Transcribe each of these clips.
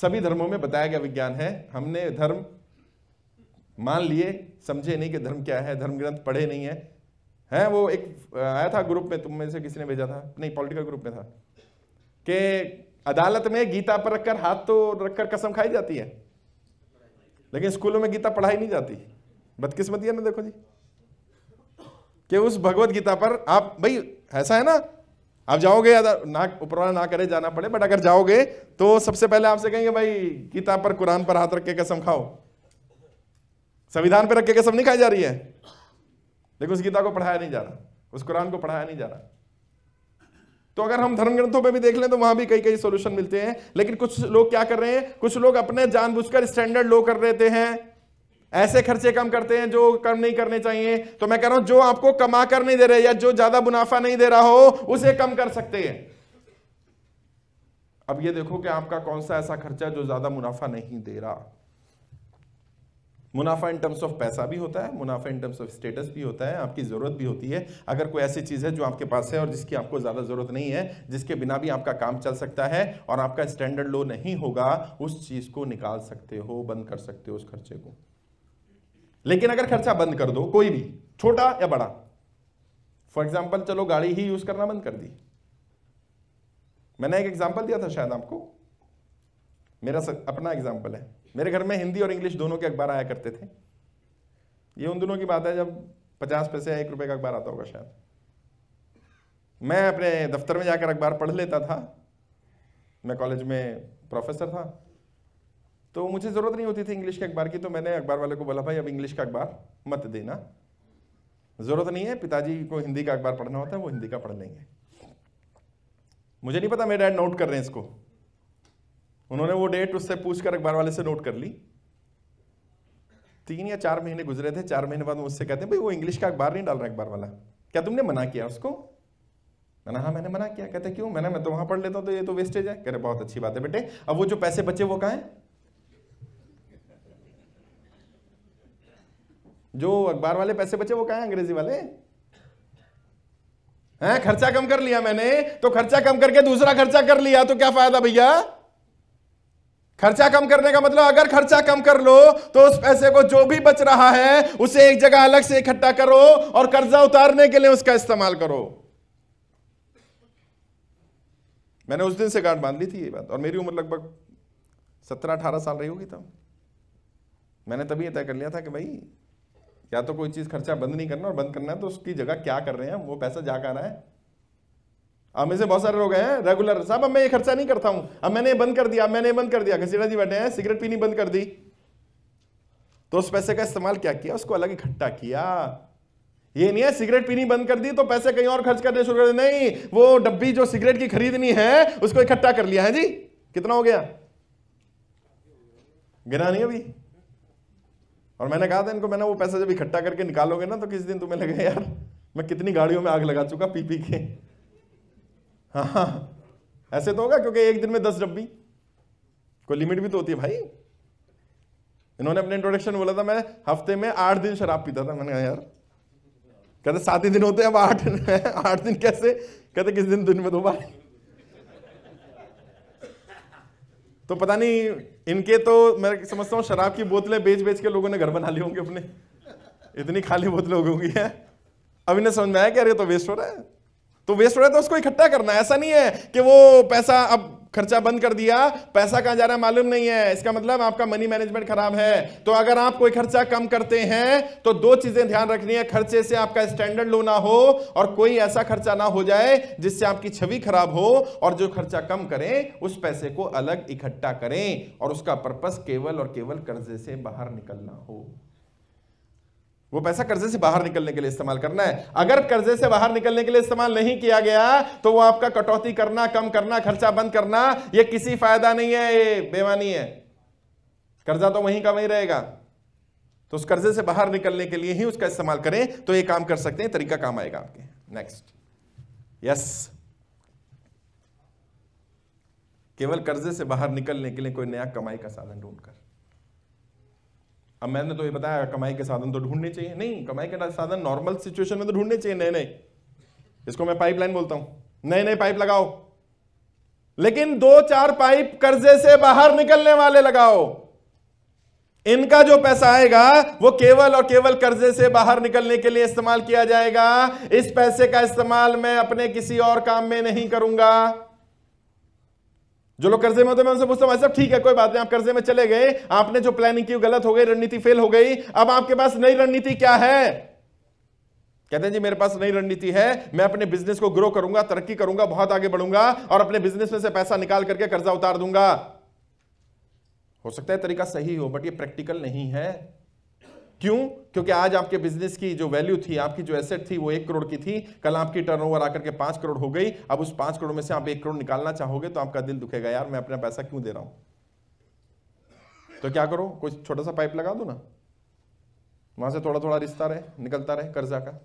सभी धर्मों में बताया गया विज्ञान है हमने धर्म मान लिए समझे नहीं कि धर्म क्या है धर्म ग्रंथ पढ़े नहीं है है वो एक आया था ग्रुप में तुम में से किसी ने भेजा था नहीं पॉलिटिकल ग्रुप में था कि अदालत में गीता पर रखकर हाथ तो रखकर कसम खाई जाती है लेकिन स्कूलों में गीता पढ़ाई नहीं जाती बदकिस्मती है ना देखो जी कि उस भगवत गीता पर आप भाई ऐसा है ना आप जाओगे या तो ना ऊपर वाला ना करे जाना पड़े बट अगर जाओगे तो सबसे पहले आपसे कहेंगे भाई गीता पर कुरान पर हाथ रख के कसम खाओ संविधान पर रख के कसम नहीं खाई जा रही है लेकिन उस गीता को पढ़ाया नहीं जा रहा उस कुरान को पढ़ाया नहीं जा रहा तो अगर हम धर्म ग्रंथों पर भी देख लें तो वहां भी कई कई सोल्यूशन मिलते हैं लेकिन कुछ लोग क्या कर रहे हैं कुछ लोग अपने जानबूझकर स्टैंडर्ड लो कर रहते हैं ऐसे खर्चे कम करते हैं जो कम नहीं करने चाहिए तो मैं कह रहा हूं जो आपको कमा कर नहीं दे रहे या जो ज्यादा मुनाफा नहीं दे रहा हो उसे कम कर सकते हैं अब ये देखो कि आपका कौन सा ऐसा खर्चा जो ज्यादा मुनाफा नहीं दे रहा मुनाफा इन टर्म्स ऑफ पैसा भी होता है मुनाफा इन टर्म्स ऑफ स्टेटस भी होता है आपकी ज़रूरत भी होती है अगर कोई ऐसी चीज़ है जो आपके पास है और जिसकी आपको ज़्यादा ज़रूरत नहीं है जिसके बिना भी आपका काम चल सकता है और आपका स्टैंडर्ड लो नहीं होगा उस चीज़ को निकाल सकते हो बंद कर सकते हो उस खर्चे को लेकिन अगर खर्चा बंद कर दो कोई भी छोटा या बड़ा फॉर एग्जाम्पल चलो गाड़ी ही यूज करना बंद कर दी मैंने एक एग्जाम्पल दिया था शायद आपको मेरा अपना एग्जाम्पल है मेरे घर में हिंदी और इंग्लिश दोनों के अखबार आया करते थे ये उन दिनों की बात है जब पचास पैसे या एक रुपये का अखबार आता होगा शायद मैं अपने दफ्तर में जाकर अखबार पढ़ लेता था मैं कॉलेज में प्रोफेसर था तो मुझे ज़रूरत नहीं होती थी इंग्लिश के अखबार की तो मैंने अखबार वाले को बोला भाई अब इंग्लिश का अखबार मत देना ज़रूरत नहीं है पिताजी को हिंदी का अखबार पढ़ना होता है वो हिंदी का पढ़ लेंगे मुझे नहीं पता मेरे डैड नोट कर रहे हैं इसको उन्होंने वो डेट उससे पूछ कर अखबार वाले से नोट कर ली तीन या चार महीने गुजरे थे चार महीने बाद मुझसे कहते हैं भाई वो इंग्लिश का अखबार नहीं डाल रहा अखबार वाला क्या तुमने मना किया उसको मैंने हाँ मैंने मना किया कहते क्यों मैंने मैं तो वहाँ पढ़ लेता हूँ तो ये तो वेस्टेज है कह रहे बहुत अच्छी बात है बेटे अब वो जो पैसे बचे वो कहाँ हैं जो अखबार वाले पैसे बचे वो कहा अंग्रेजी वाले है खर्चा कम कर लिया मैंने तो खर्चा कम करके दूसरा खर्चा कर लिया तो क्या फायदा भैया खर्चा कम करने का मतलब अगर खर्चा कम कर लो तो उस पैसे को जो भी बच रहा है उसे एक जगह अलग से इकट्ठा करो और कर्जा उतारने के लिए उसका इस्तेमाल करो मैंने उस दिन से गांठ बांध ली थी ये बात और मेरी उम्र लगभग सत्रह अठारह साल रही होगी तब मैंने तभी तय कर लिया था कि भाई या तो कोई चीज़ खर्चा बंद नहीं करना और बंद करना है तो उसकी जगह क्या कर रहे हैं वो पैसा जा कर रहा है अब में से बहुत सारे लोग हैं रेगुलर साहब अब मैं ये खर्चा नहीं करता हूं अब मैंने बंद कर दिया मैंने बंद कर दिया घसीडा जी बैठे हैं सिगरेट पीनी बंद कर दी तो उस पैसे का इस्तेमाल क्या किया उसको अलग इकट्ठा किया ये नहीं है सिगरेट पीनी बंद कर दी तो पैसे कहीं और खर्च करने शुरू कर दिए नहीं वो डब्बी जो सिगरेट की खरीदनी है उसको इकट्ठा कर लिया है जी कितना हो गया गिना नहीं अभी और मैंने कहा था इनको मैंने वो पैसा जब इकट्ठा करके निकालोगे ना तो किस दिन तुम्हें लगे यार मैं कितनी गाड़ियों में आग लगा चुका पी पी के हाँ, हाँ ऐसे तो होगा क्योंकि एक दिन में दस डब्बी कोई लिमिट भी तो होती है भाई इन्होंने अपने इंट्रोडक्शन बोला था मैं हफ्ते में आठ दिन शराब पीता था मैंने कहा यार कहते सात ही दिन होते हैं अब आठ आठ दिन कैसे कहते किस दिन दिन में दो बार तो पता नहीं इनके तो मैं समझता हूँ शराब की बोतलें बेच बेच के लोगों ने घर बना लिए होंगे अपने इतनी खाली बोतलें हो गई हैं अब इन्हें समझ में आया कि अरे तो वेस्ट हो रहा है तो वेस्ट हो रहा है तो उसको इकट्ठा करना ऐसा नहीं है कि वो पैसा अब खर्चा बंद कर दिया पैसा कहां जा रहा है मालूम नहीं है इसका मतलब आपका मनी मैनेजमेंट खराब है तो अगर आप कोई खर्चा कम करते हैं तो दो चीजें ध्यान रखनी है खर्चे से आपका स्टैंडर्ड लो ना हो और कोई ऐसा खर्चा ना हो जाए जिससे आपकी छवि खराब हो और जो खर्चा कम करें उस पैसे को अलग इकट्ठा करें और उसका पर्पस केवल और केवल कर्जे से बाहर निकलना हो वो पैसा कर्जे से बाहर निकलने के लिए इस्तेमाल करना है अगर कर्जे से बाहर निकलने के लिए इस्तेमाल नहीं किया गया तो वो आपका कटौती करना कम करना खर्चा बंद करना ये किसी फायदा नहीं है ये बेमानी है कर्जा तो वहीं का वहीं रहेगा तो उस कर्जे से बाहर निकलने के लिए ही उसका इस्तेमाल करें तो ये काम कर सकते हैं तरीका काम आएगा आपके नेक्स्ट यस केवल कर्जे से बाहर निकलने के लिए कोई नया कमाई का साधन ढूंढकर अब मैंने तो ये बताया कमाई के साधन तो ढूंढने चाहिए नहीं कमाई के साधन नॉर्मल सिचुएशन में तो ढूंढने चाहिए नए नए इसको मैं पाइपलाइन बोलता हूं नए नए पाइप लगाओ लेकिन दो चार पाइप कर्जे से बाहर निकलने वाले लगाओ इनका जो पैसा आएगा वो केवल और केवल कर्जे से बाहर निकलने के लिए इस्तेमाल किया जाएगा इस पैसे का इस्तेमाल मैं अपने किसी और काम में नहीं करूंगा जो लोग कर्जे में होते मैं उनसे पूछता हूं सब ठीक है कोई बात नहीं आप कर्जे में चले गए आपने जो प्लानिंग की गलत हो गई रणनीति फेल हो गई अब आपके पास नई रणनीति क्या है कहते हैं जी मेरे पास नई रणनीति है मैं अपने बिजनेस को ग्रो करूंगा तरक्की करूंगा बहुत आगे बढ़ूंगा और अपने बिजनेस में से पैसा निकाल करके कर्जा उतार दूंगा हो सकता है तरीका सही हो बट ये प्रैक्टिकल नहीं है क्यों क्योंकि आज आपके बिजनेस की जो वैल्यू थी आपकी जो एसेट थी वो एक करोड़ की थी कल आपकी टर्नओवर आकर के पांच करोड़ हो गई अब उस पांच करोड़ में से आप एक करोड़ निकालना चाहोगे तो आपका दिल दुखेगा यार मैं अपना पैसा क्यों दे रहा हूं तो क्या करो कोई छोटा सा पाइप लगा दो ना वहां से थोड़ा थोड़ा रिश्ता रहे निकलता रहे कर्जा का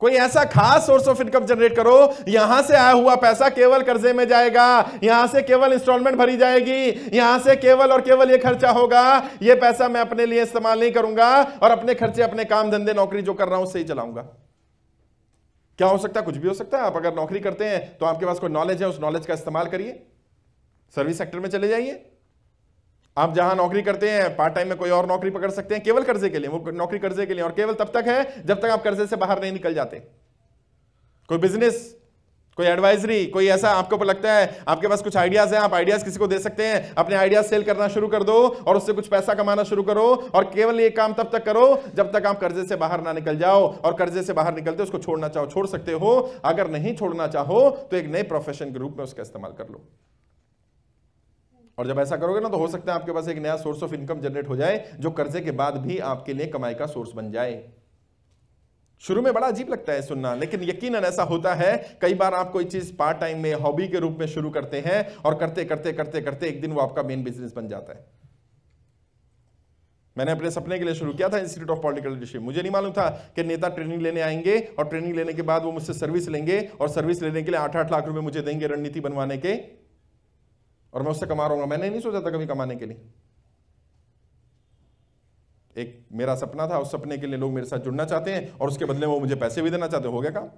कोई ऐसा खास सोर्स ऑफ इनकम जनरेट करो यहां से आया हुआ पैसा केवल कर्जे में जाएगा यहां से केवल इंस्टॉलमेंट भरी जाएगी यहां से केवल और केवल ये खर्चा होगा ये पैसा मैं अपने लिए इस्तेमाल नहीं करूंगा और अपने खर्चे अपने काम धंधे नौकरी जो कर रहा हूं उससे ही चलाऊंगा क्या हो सकता है कुछ भी हो सकता है आप अगर नौकरी करते हैं तो आपके पास कोई नॉलेज है उस नॉलेज का इस्तेमाल करिए सर्विस सेक्टर में चले जाइए आप जहां नौकरी करते हैं पार्ट टाइम में कोई और नौकरी पकड़ सकते हैं केवल कर्जे के लिए वो नौकरी कर्जे के लिए और केवल तब तक है जब तक आप कर्जे से बाहर नहीं निकल जाते कोई बिजनेस कोई एडवाइजरी कोई ऐसा आपको लगता है आपके पास कुछ आइडियाज हैं आप आइडियाज किसी को दे सकते हैं अपने आइडियाज सेल करना शुरू कर दो और उससे कुछ पैसा कमाना शुरू करो और केवल ये काम तब तक करो जब तक आप कर्जे से बाहर ना निकल जाओ और कर्जे से बाहर निकलते उसको छोड़ना चाहो छोड़ सकते हो अगर नहीं छोड़ना चाहो तो एक नए प्रोफेशन के रूप में उसका इस्तेमाल कर लो और जब ऐसा करोगे ना तो हो सकता है आपके पास एक नया सोर्स ऑफ इनकम जनरेट हो जाए जो कर्जे के बाद भी आपके लिए कमाई का सोर्स बन जाए शुरू में बड़ा अजीब लगता है सुनना लेकिन यकीनन ऐसा होता है कई बार आप कोई चीज पार्ट टाइम में हॉबी के रूप में शुरू करते हैं और करते करते करते करते एक दिन वो आपका मेन बिजनेस बन जाता है मैंने अपने सपने के लिए शुरू किया था इंस्टीट्यूट ऑफ पॉलिटिकल लीडरशिप मुझे नहीं मालूम था कि नेता ट्रेनिंग लेने आएंगे और ट्रेनिंग लेने के बाद वो मुझसे सर्विस लेंगे और सर्विस लेने के लिए आठ आठ लाख रुपए मुझे देंगे रणनीति बनवाने के और मैं उससे कमा रहा मैंने नहीं सोचा था कभी कमाने के लिए एक मेरा सपना था उस सपने के लिए लोग मेरे साथ जुड़ना चाहते हैं और उसके बदले वो मुझे पैसे भी देना चाहते हो गया काम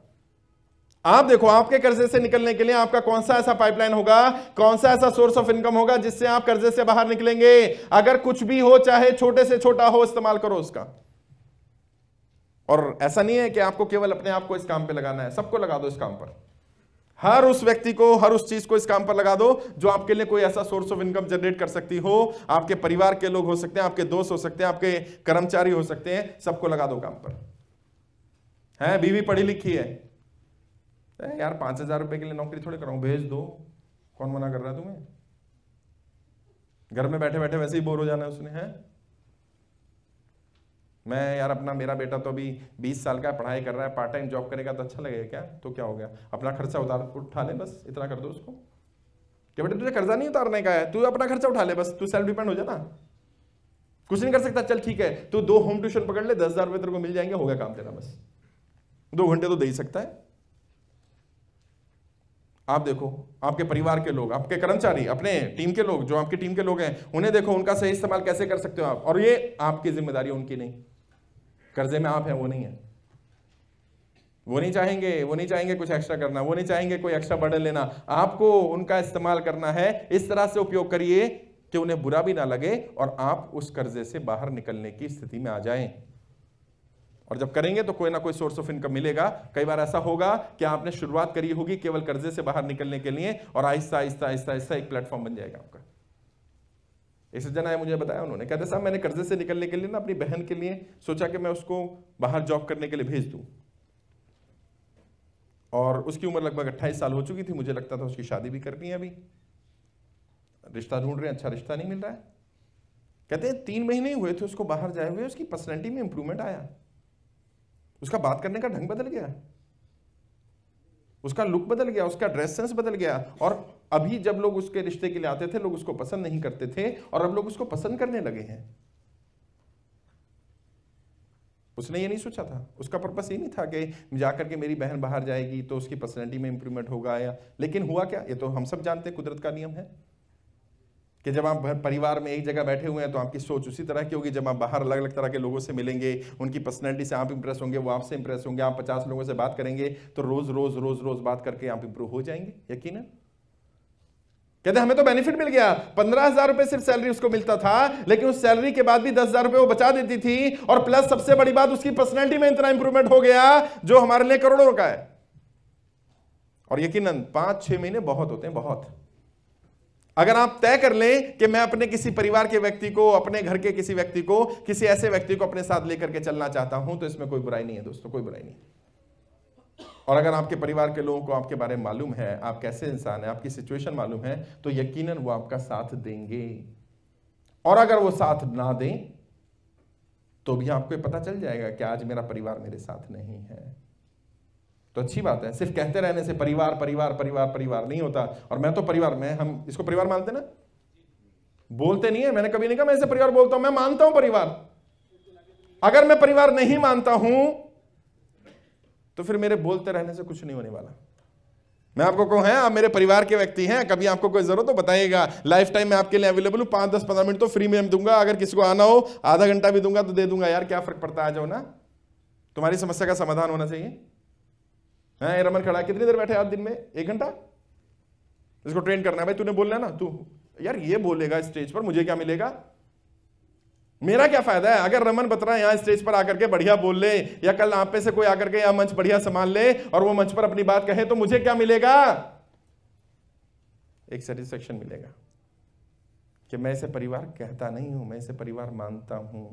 आप देखो आपके कर्जे से निकलने के लिए आपका कौन सा ऐसा पाइपलाइन होगा कौन सा ऐसा सोर्स ऑफ इनकम होगा जिससे आप कर्जे से बाहर निकलेंगे अगर कुछ भी हो चाहे छोटे से छोटा हो इस्तेमाल करो उसका और ऐसा नहीं है कि आपको केवल अपने आप को इस काम पे लगाना है सबको लगा दो इस काम पर हर उस व्यक्ति को हर उस चीज को इस काम पर लगा दो जो आपके लिए कोई ऐसा सोर्स ऑफ इनकम जनरेट कर सकती हो आपके परिवार के लोग हो सकते हैं आपके दोस्त हो सकते हैं आपके कर्मचारी हो सकते हैं सबको लगा दो काम पर है बीवी पढ़ी लिखी है यार पांच हजार रुपए के लिए नौकरी थोड़ी कराऊ भेज दो कौन मना कर रहा है तुम्हें घर में बैठे बैठे वैसे ही बोर हो जाना है उसने है मैं यार अपना मेरा बेटा तो अभी बीस साल का पढ़ाई कर रहा है पार्ट टाइम जॉब करेगा तो अच्छा लगेगा क्या तो क्या हो गया अपना खर्चा उतार उठा ले बस इतना कर दो उसको क्या बेटा तुझे कर्जा नहीं उतारने का है तू अपना खर्चा उठा ले बस तू सेल्फ डिपेंड हो जा ना कुछ नहीं कर सकता चल ठीक है तू दो होम ट्यूशन पकड़ ले दस हजार रुपये तेरे को मिल जाएंगे हो गया काम तेरा बस दो घंटे तो दे ही सकता है आप देखो आपके परिवार के लोग आपके कर्मचारी अपने टीम के लोग जो आपकी टीम के लोग हैं उन्हें देखो उनका सही इस्तेमाल कैसे कर सकते हो आप और ये आपकी जिम्मेदारी उनकी नहीं कर्जे में आप हैं वो नहीं है वो नहीं चाहेंगे वो नहीं चाहेंगे कुछ एक्स्ट्रा करना वो नहीं चाहेंगे कोई एक्स्ट्रा बर्डन लेना आपको उनका इस्तेमाल करना है इस तरह से उपयोग करिए कि उन्हें बुरा भी ना लगे और आप उस कर्जे से बाहर निकलने की स्थिति में आ जाएं और जब करेंगे तो कोई ना कोई सोर्स ऑफ इनकम मिलेगा कई बार ऐसा होगा कि आपने शुरुआत करी होगी केवल कर्जे से बाहर निकलने के लिए और आहिस्ता आहिस्ता आहिस्ता आहिस्ता एक प्लेटफॉर्म बन जाएगा आपका एक सज्जन आया मुझे बताया उन्होंने कहते साहब मैंने कर्जे से निकलने के लिए ना अपनी बहन के लिए सोचा कि मैं उसको बाहर जॉब करने के लिए भेज दूँ और उसकी उम्र लगभग अट्ठाईस साल हो चुकी थी मुझे लगता था उसकी शादी भी करनी है अभी रिश्ता ढूंढ रहे हैं अच्छा रिश्ता नहीं मिल रहा है कहते हैं तीन महीने हुए थे उसको बाहर जाए हुए उसकी पर्सनैलिटी में इंप्रूवमेंट आया उसका बात करने का ढंग बदल गया उसका लुक बदल गया उसका ड्रेस सेंस बदल गया और अभी जब लोग उसके रिश्ते के लिए आते थे लोग उसको पसंद नहीं करते थे और अब लोग उसको पसंद करने लगे हैं उसने ये नहीं सोचा था उसका पर्पस ये नहीं था कि जाकर के मेरी बहन बाहर जाएगी तो उसकी पर्सनैलिटी में इंप्रूवमेंट होगा या लेकिन हुआ क्या ये तो हम सब जानते हैं कुदरत का नियम है कि जब आप परिवार में एक जगह बैठे हुए हैं तो आपकी सोच उसी तरह की होगी जब आप बाहर अलग अलग तरह के लोगों से मिलेंगे उनकी पर्सनैलिटी से आप इंप्रेस होंगे वो आपसे इंप्रेस होंगे आप पचास लोगों से बात करेंगे तो रोज़ रोज़ रोज़ रोज़ बात करके आप इंप्रूव हो जाएंगे यकीन है कहते हमें तो बेनिफिट मिल गया पंद्रह हजार रुपए सिर्फ सैलरी उसको मिलता था लेकिन उस सैलरी के बाद भी दस हजार रुपए वो बचा देती थी और प्लस सबसे बड़ी बात उसकी पर्सनैलिटी में इतना इंप्रूवमेंट हो गया जो हमारे लिए करोड़ों का है और यकीनन पांच छह महीने बहुत होते हैं बहुत अगर आप तय कर लें कि मैं अपने किसी परिवार के व्यक्ति को अपने घर के किसी व्यक्ति को किसी ऐसे व्यक्ति को अपने साथ लेकर के चलना चाहता हूं तो इसमें कोई बुराई नहीं है दोस्तों कोई बुराई नहीं है और अगर आपके परिवार के लोगों को आपके बारे में मालूम है आप कैसे इंसान है आपकी सिचुएशन मालूम है तो यकीनन वो आपका साथ देंगे और अगर वो साथ ना दें तो भी आपको पता चल जाएगा कि आज मेरा परिवार मेरे साथ नहीं है तो अच्छी बात है सिर्फ कहते रहने से परिवार परिवार परिवार परिवार नहीं होता और मैं तो परिवार मैं हम इसको परिवार मानते ना बोलते नहीं है मैंने कभी नहीं कहा मैं इसे परिवार बोलता हूं मैं मानता हूं परिवार अगर मैं परिवार नहीं मानता हूं तो फिर मेरे बोलते रहने से कुछ नहीं होने वाला मैं आपको कहूँ हैं आप मेरे परिवार के व्यक्ति हैं कभी आपको कोई जरूरत हो बताइएगा लाइफ टाइम मैं आपके लिए अवेलेबल हूँ पाँच दस पंद्रह मिनट तो फ्री में दूंगा अगर किसी को आना हो आधा घंटा भी दूंगा तो दे दूंगा यार क्या फर्क पड़ता आ जाओ ना तुम्हारी समस्या का समाधान होना चाहिए हाँ रमन खड़ा कितनी देर बैठे आप दिन में एक घंटा इसको ट्रेन करना है भाई तूने बोलना ना तू यार ये बोलेगा स्टेज पर मुझे क्या मिलेगा मेरा क्या फायदा है अगर रमन बत्रा यहाँ स्टेज पर आकर के बढ़िया बोल ले या कल आप पे से कोई आकर के यहाँ मंच बढ़िया संभाल ले और वो मंच पर अपनी बात कहे तो मुझे क्या मिलेगा एक सेटिस्फेक्शन मिलेगा कि मैं इसे परिवार कहता नहीं हूं मैं इसे परिवार मानता हूं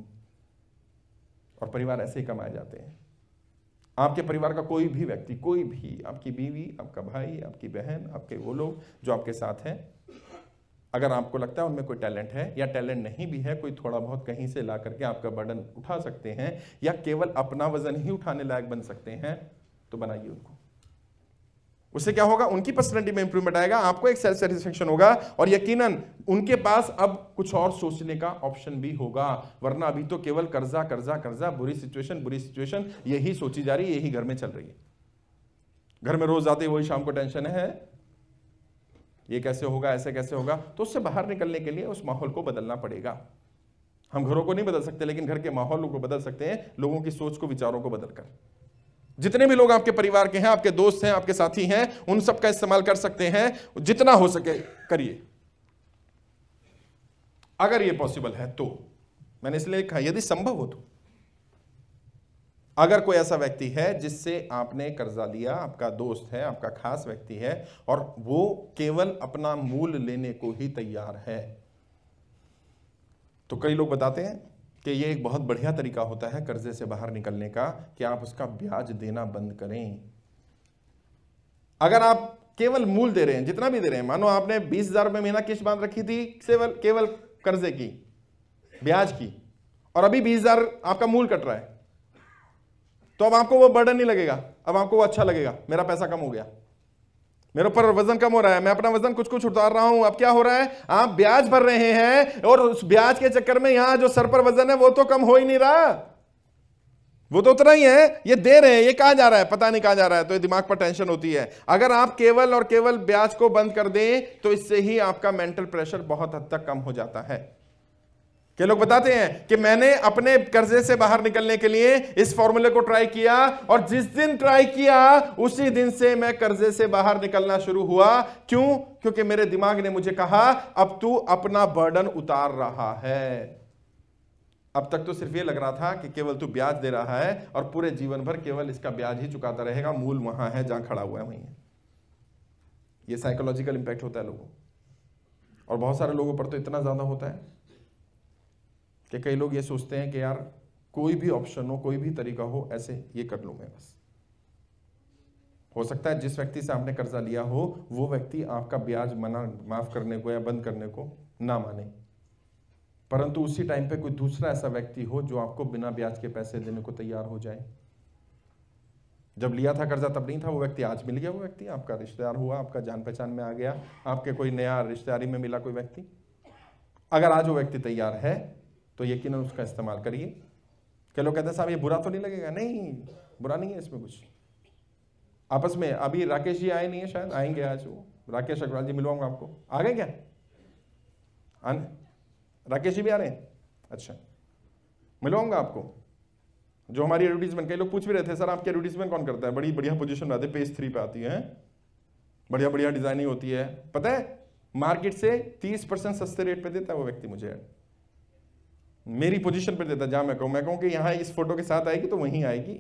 और परिवार ऐसे ही कमाए जाते हैं आपके परिवार का कोई भी व्यक्ति कोई भी आपकी बीवी आपका भाई आपकी बहन आपके वो लोग जो आपके साथ हैं अगर आपको लगता है उनमें कोई टैलेंट है या टैलेंट नहीं भी है कोई थोड़ा बहुत कहीं से ला करके आपका बर्डन उठा सकते हैं या केवल अपना वजन ही उठाने लायक बन सकते हैं तो बनाइए उनको उससे क्या होगा उनकी पर्सनैलिटी में इंप्रूवमेंट आएगा आपको एक सेल्फ सेटिस्फेक्शन होगा और यकीनन उनके पास अब कुछ और सोचने का ऑप्शन भी होगा वरना अभी तो केवल कर्जा कर्जा कर्जा बुरी सिचुएशन बुरी सिचुएशन यही सोची जा रही है यही घर में चल रही है घर में रोज आते वही शाम को टेंशन है ये कैसे होगा ऐसे कैसे होगा तो उससे बाहर निकलने के लिए उस माहौल को बदलना पड़ेगा हम घरों को नहीं बदल सकते लेकिन घर के माहौल को बदल सकते हैं लोगों की सोच को विचारों को बदलकर जितने भी लोग आपके परिवार के हैं आपके दोस्त हैं आपके साथी हैं उन सब का इस्तेमाल कर सकते हैं जितना हो सके करिए अगर ये पॉसिबल है तो मैंने इसलिए कहा यदि संभव हो तो अगर कोई ऐसा व्यक्ति है जिससे आपने कर्जा लिया आपका दोस्त है आपका खास व्यक्ति है और वो केवल अपना मूल लेने को ही तैयार है तो कई लोग बताते हैं कि ये एक बहुत बढ़िया तरीका होता है कर्जे से बाहर निकलने का कि आप उसका ब्याज देना बंद करें अगर आप केवल मूल दे रहे हैं जितना भी दे रहे हैं मानो आपने बीस हजार रुपये महीना किश्त बांध रखी थी केवल केवल कर्जे की ब्याज की और अभी बीस हजार आपका मूल कट रहा है तो अब आपको वो बर्डन नहीं लगेगा अब आपको वो अच्छा लगेगा मेरा पैसा कम हो गया मेरे ऊपर वजन कम हो रहा है मैं अपना वजन कुछ कुछ उतार रहा हूं अब क्या हो रहा है आप ब्याज भर रहे हैं और उस ब्याज के चक्कर में यहां जो सर पर वजन है वो तो कम हो ही नहीं रहा वो तो उतना ही है ये दे रहे हैं ये कहा जा रहा है पता नहीं कहा जा रहा है तो ये दिमाग पर टेंशन होती है अगर आप केवल और केवल ब्याज को बंद कर दें तो इससे ही आपका मेंटल प्रेशर बहुत हद तक कम हो जाता है के लोग बताते हैं कि मैंने अपने कर्जे से बाहर निकलने के लिए इस फॉर्मूले को ट्राई किया और जिस दिन ट्राई किया उसी दिन से मैं कर्जे से बाहर निकलना शुरू हुआ क्यों क्योंकि मेरे दिमाग ने मुझे कहा अब तू अपना बर्डन उतार रहा है अब तक तो सिर्फ ये लग रहा था कि केवल तू ब्याज दे रहा है और पूरे जीवन भर केवल इसका ब्याज ही चुकाता रहेगा मूल वहां है जहां खड़ा हुआ है वहीं है ये साइकोलॉजिकल इंपैक्ट होता है लोगों और बहुत सारे लोगों पर तो इतना ज्यादा होता है कि कई लोग ये सोचते हैं कि यार कोई भी ऑप्शन हो कोई भी तरीका हो ऐसे ये कर लूँ मैं बस हो सकता है जिस व्यक्ति से आपने कर्जा लिया हो वो व्यक्ति आपका ब्याज मना माफ करने को या बंद करने को ना माने परंतु उसी टाइम पे कोई दूसरा ऐसा व्यक्ति हो जो आपको बिना ब्याज के पैसे देने को तैयार हो जाए जब लिया था कर्जा तब नहीं था वो व्यक्ति आज मिल गया वो व्यक्ति आपका रिश्तेदार हुआ आपका जान पहचान में आ गया आपके कोई नया रिश्तेदारी में मिला कोई व्यक्ति अगर आज वो व्यक्ति तैयार है तो यकीन उसका इस्तेमाल करिए क्या लोग कहते हैं साहब ये बुरा तो नहीं लगेगा नहीं बुरा नहीं है इसमें कुछ आपस में अभी राकेश जी आए नहीं है शायद आएंगे आज वो राकेश अग्रवाल जी मिलवाऊंगा आपको आ गए क्या आने राकेश जी भी आ रहे हैं अच्छा मिलवाऊंगा आपको जो हमारी एडवर्टीजमेंट कई लोग पूछ भी रहे थे सर आपकी एडवर्टीजमेंट कौन करता है बड़ी बढ़िया पोजिशन में आती है पेज थ्री पे आती है बढ़िया बढ़िया डिजाइनिंग होती है पता है मार्केट से तीस परसेंट सस्ते रेट पे देता है वो व्यक्ति मुझे मेरी पोजीशन पर देता जहां मैं कहूँ मैं कहूँ कि यहाँ इस फोटो के साथ आएगी तो वहीं आएगी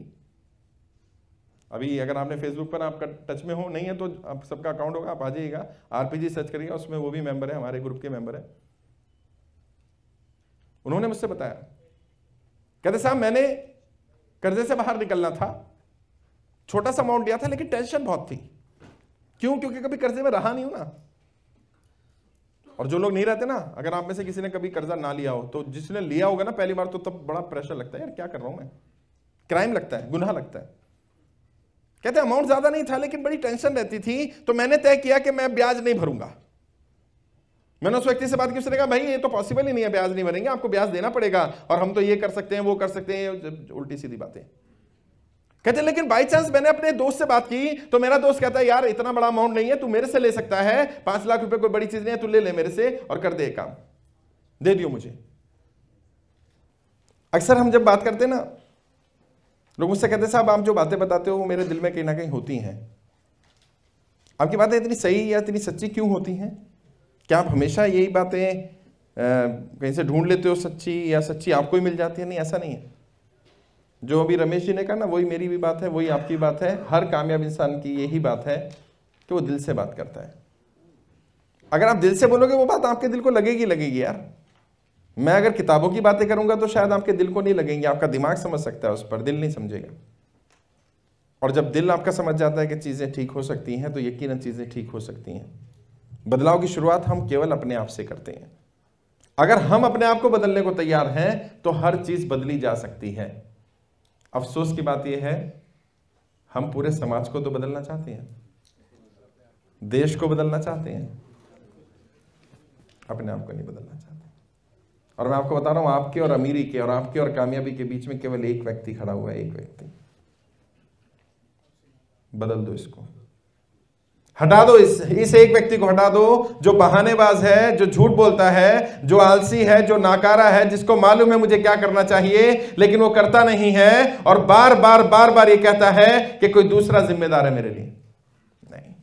अभी अगर आपने फेसबुक पर आपका टच में हो नहीं है तो आप सबका अकाउंट होगा आप आ जाइएगा आरपीजी सर्च करिएगा उसमें वो भी मेंबर है हमारे ग्रुप के मेंबर है उन्होंने मुझसे बताया कहते साहब मैंने कर्जे से बाहर निकलना था छोटा सा अमाउंट दिया था लेकिन टेंशन बहुत थी क्यों क्योंकि कभी कर्जे में रहा नहीं हूं ना और जो लोग नहीं रहते ना अगर आप में से किसी ने कभी कर्जा ना लिया हो तो जिसने लिया होगा ना पहली बार तो तब बड़ा प्रेशर लगता है यार क्या कर रहा हूं मैं क्राइम लगता है गुनाह लगता है कहते अमाउंट ज्यादा नहीं था लेकिन बड़ी टेंशन रहती थी तो मैंने तय किया कि मैं ब्याज नहीं भरूंगा मैंने उस व्यक्ति से बात की उसने कहा भाई ये तो पॉसिबल ही नहीं है ब्याज नहीं भरेंगे आपको ब्याज देना पड़ेगा और हम तो ये कर सकते हैं वो कर सकते हैं उल्टी सीधी बातें कहते लेकिन बाई चांस मैंने अपने दोस्त से बात की तो मेरा दोस्त कहता है यार इतना बड़ा अमाउंट नहीं है तू मेरे से ले सकता है पांच लाख रुपए कोई बड़ी चीज नहीं है तू ले ले मेरे से और कर दे काम दे दियो मुझे अक्सर हम जब बात करते ना लोग मुझसे कहते साहब आप जो बातें बताते हो वो मेरे दिल में कहीं ना कहीं होती हैं आपकी बातें इतनी सही या इतनी सच्ची क्यों होती हैं क्या आप हमेशा यही बातें कहीं से ढूंढ लेते हो सच्ची या सच्ची आपको ही मिल जाती है नहीं ऐसा नहीं है जो अभी रमेश जी ने कहा ना वही मेरी भी बात है वही आपकी बात है हर कामयाब इंसान की यही बात है कि वो दिल से बात करता है अगर आप दिल से बोलोगे वो बात आपके दिल को लगेगी लगेगी यार मैं अगर किताबों की बातें करूंगा तो शायद आपके दिल को नहीं लगेंगे आपका दिमाग समझ सकता है उस पर दिल नहीं समझेगा और जब दिल आपका समझ जाता है कि चीज़ें ठीक हो सकती हैं तो यकीन चीज़ें ठीक हो सकती हैं बदलाव की शुरुआत हम केवल अपने आप से करते हैं अगर हम अपने आप को बदलने को तैयार हैं तो हर चीज़ बदली जा सकती है अफसोस की बात यह है हम पूरे समाज को तो बदलना चाहते हैं देश को बदलना चाहते हैं अपने आप को नहीं बदलना चाहते और मैं आपको बता रहा हूं आपके और अमीरी के और आपके और कामयाबी के बीच में केवल एक व्यक्ति खड़ा हुआ है एक व्यक्ति बदल दो इसको हटा दो इस इस एक व्यक्ति को हटा दो जो बहानेबाज है जो झूठ बोलता है जो आलसी है जो नाकारा है जिसको मालूम है मुझे क्या करना चाहिए लेकिन वो करता नहीं है और बार बार बार बार ये कहता है कि कोई दूसरा जिम्मेदार है मेरे लिए नहीं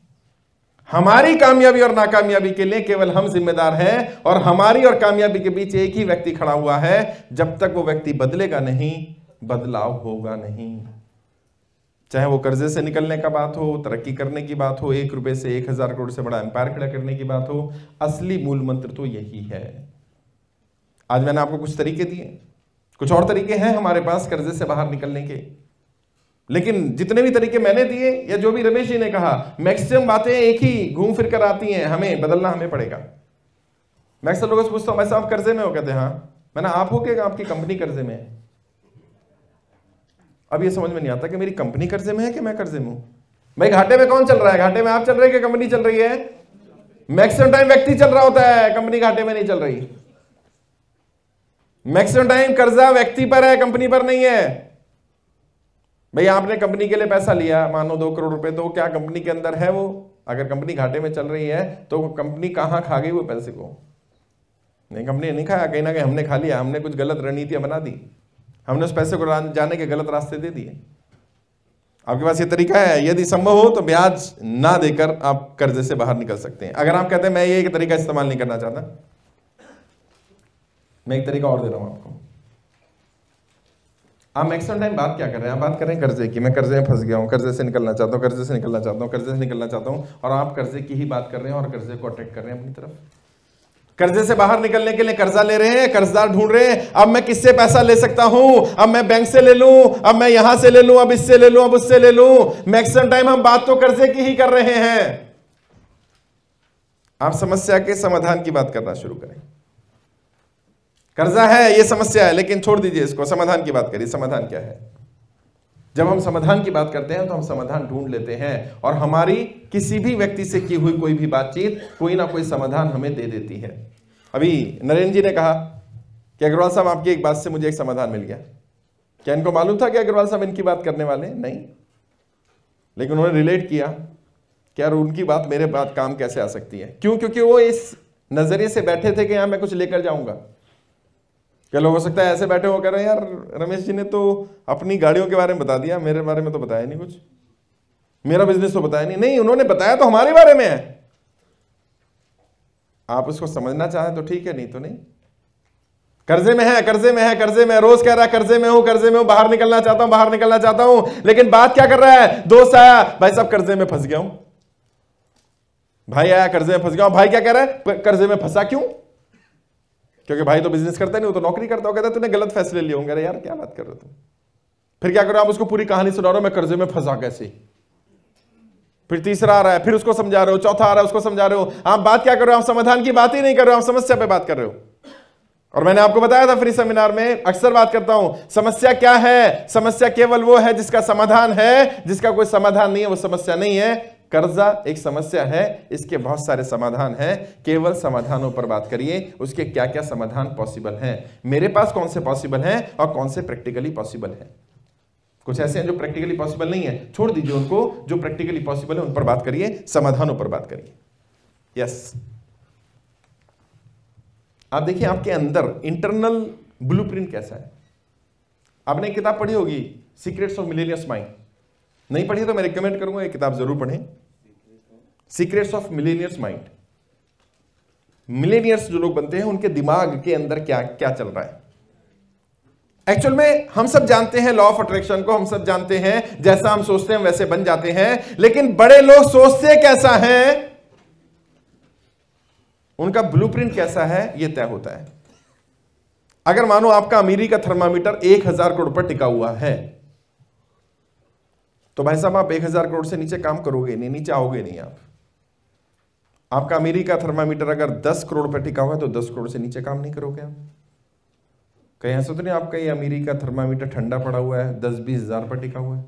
हमारी कामयाबी और नाकामयाबी के लिए केवल हम जिम्मेदार हैं और हमारी और कामयाबी के बीच एक ही व्यक्ति खड़ा हुआ है जब तक वो व्यक्ति बदलेगा नहीं बदलाव होगा नहीं चाहे वो कर्जे से निकलने का बात हो तरक्की करने की बात हो एक रुपए से एक हजार करोड़ से बड़ा एम्पायर खड़ा करने की बात हो असली मूल मंत्र तो यही है आज मैंने आपको कुछ तरीके दिए कुछ और तरीके हैं हमारे पास कर्जे से बाहर निकलने के लेकिन जितने भी तरीके मैंने दिए या जो भी रमेश जी ने कहा मैक्सिमम बातें एक ही घूम फिर कर आती हैं हमें बदलना हमें पड़ेगा मैं अक्सर लोगों से पूछता हूँ मैं साहब कर्जे में हो कहते हैं हाँ मैंने आप हो क्या आपकी कंपनी कर्जे में है अब ये समझ में नहीं आता कि मेरी कंपनी कर्जे में है कि मैं कर्जे में हूं भाई घाटे में कौन चल रहा है घाटे में आप चल रहे हैं कि कंपनी चल रही है मैक्सिमम टाइम व्यक्ति चल रहा होता है कंपनी घाटे में नहीं चल रही मैक्सिमम टाइम कर्जा व्यक्ति पर है कंपनी पर नहीं है भाई आपने कंपनी के लिए पैसा लिया मानो दो करोड़ रुपए तो क्या कंपनी के अंदर है वो अगर कंपनी घाटे में चल रही है तो कंपनी कहां खा गई वो पैसे को नहीं कंपनी नहीं खाया कहीं ना कहीं हमने खा लिया हमने कुछ गलत रणनीतियां बना दी हमने उस पैसे को जाने के गलत रास्ते दे दिए आपके पास ये तरीका है यदि संभव हो तो ब्याज ना देकर आप कर्जे से बाहर निकल सकते हैं अगर आप कहते हैं मैं ये एक तरीका इस्तेमाल नहीं करना चाहता मैं एक तरीका और दे रहा हूं आपको आप मैक्सिमम टाइम बात क्या कर रहे हैं आप बात कर रहे हैं कर्जे की मैं कर्जे में फंस गया हूँ कर्जे से निकलना चाहता हूँ कर्जे से निकलना चाहता हूँ कर्जे से निकलना चाहता हूँ और आप कर्जे की ही बात कर रहे हैं और कर्जे को अट्रैक्ट कर रहे हैं अपनी तरफ कर्जे से बाहर निकलने के लिए कर्जा ले रहे हैं कर्जदार ढूंढ रहे हैं अब मैं किससे पैसा ले सकता हूं अब मैं बैंक से ले लूं अब मैं यहां से ले लूं अब इससे ले लूं अब उससे ले लूं मैक्सिमम टाइम हम बात तो कर्जे की ही कर रहे हैं आप समस्या के समाधान की बात करना शुरू करें कर्जा है ये समस्या है लेकिन छोड़ दीजिए इसको समाधान की बात करिए समाधान क्या है जब हम समाधान की बात करते हैं तो हम समाधान ढूंढ लेते हैं और हमारी किसी भी व्यक्ति से की हुई कोई भी बातचीत कोई ना कोई समाधान हमें दे देती है अभी नरेंद्र जी ने कहा कि अग्रवाल साहब आपकी एक बात से मुझे एक समाधान मिल गया क्या इनको मालूम था कि अग्रवाल साहब इनकी बात करने वाले नहीं लेकिन उन्होंने रिलेट किया कि यार उनकी बात मेरे बात काम कैसे आ सकती है क्यों क्योंकि वो इस नज़रिए से बैठे थे कि यहां मैं कुछ लेकर जाऊंगा क्या लोग हो सकता है ऐसे बैठे हो कह रहे हैं यार रमेश जी ने तो अपनी गाड़ियों के बारे में बता दिया मेरे बारे में तो बताया नहीं कुछ मेरा बिजनेस तो बताया नहीं नहीं उन्होंने बताया तो हमारे बारे में है आप उसको समझना चाहें तो ठीक है नहीं तो नहीं कर्जे में है कर्जे में है कर्जे में रोज कह रहा है कर्जे में हूं कर्जे में हूं बाहर निकलना चाहता हूं बाहर निकलना चाहता हूं लेकिन बात क्या कर रहा है दोस्त आया भाई साहब कर्जे में फंस गया हूं भाई आया कर्जे में फंस गया हूं भाई क्या कह रहा है कर्जे में फंसा क्यों क्योंकि भाई तो बिजनेस करता नहीं वो तो नौकरी करता हो कहता तूने गलत फैसले लिए होंगे अरे यार क्या बात कर रहे हो तुम फिर क्या करो आप उसको पूरी कहानी सुना रहे हो मैं कर्जे में फंसा कैसे फिर तीसरा आ रहा है फिर उसको समझा रहे हो चौथा आ रहा है उसको समझा रहे हो आप बात क्या कर रहे हो आप समाधान की बात ही नहीं कर रहे हो आप समस्या पे बात कर रहे हो और मैंने आपको बताया था फ्री सेमिनार में अक्सर बात करता हूं समस्या क्या है समस्या केवल वो है जिसका समाधान है जिसका कोई समाधान नहीं है वो समस्या नहीं है कर्जा एक समस्या है इसके बहुत सारे समाधान हैं केवल समाधानों पर बात करिए उसके क्या क्या समाधान पॉसिबल हैं मेरे पास कौन से पॉसिबल हैं और कौन से प्रैक्टिकली पॉसिबल हैं कुछ ऐसे हैं जो प्रैक्टिकली पॉसिबल नहीं है छोड़ दीजिए उनको जो प्रैक्टिकली पॉसिबल है उन पर बात करिए समाधानों पर बात करिए यस आप देखिए आपके अंदर इंटरनल ब्लू कैसा है आपने एक किताब पढ़ी होगी सीक्रेट्स ऑफ मिलेनियस माइंड नहीं पढ़ी तो मैं रिकमेंड करूंगा ये किताब जरूर पढ़ें secrets of millionaires mind millionaires जो लोग बनते हैं उनके दिमाग के अंदर क्या क्या चल रहा है एक्चुअल में हम सब जानते हैं लॉ ऑफ अट्रैक्शन को हम सब जानते हैं जैसा हम सोचते हैं वैसे बन जाते हैं लेकिन बड़े लोग सोचते कैसा है उनका ब्लूप्रिंट कैसा है यह तय होता है अगर मानो आपका अमीरी का थर्मामीटर एक हजार करोड़ पर टिका हुआ है तो भाई साहब आप एक हजार करोड़ से नीचे काम करोगे नहीं नीचे आओगे नहीं आप आपका अमेरिका थर्मामीटर अगर 10 करोड़ पर टिका हुआ है तो 10 करोड़ से नीचे काम नहीं करोगे आप कहीं ऐसा तो नहीं आपका ये अमेरिका थर्मामीटर ठंडा पड़ा हुआ है दस बीस हजार पर टिका हुआ है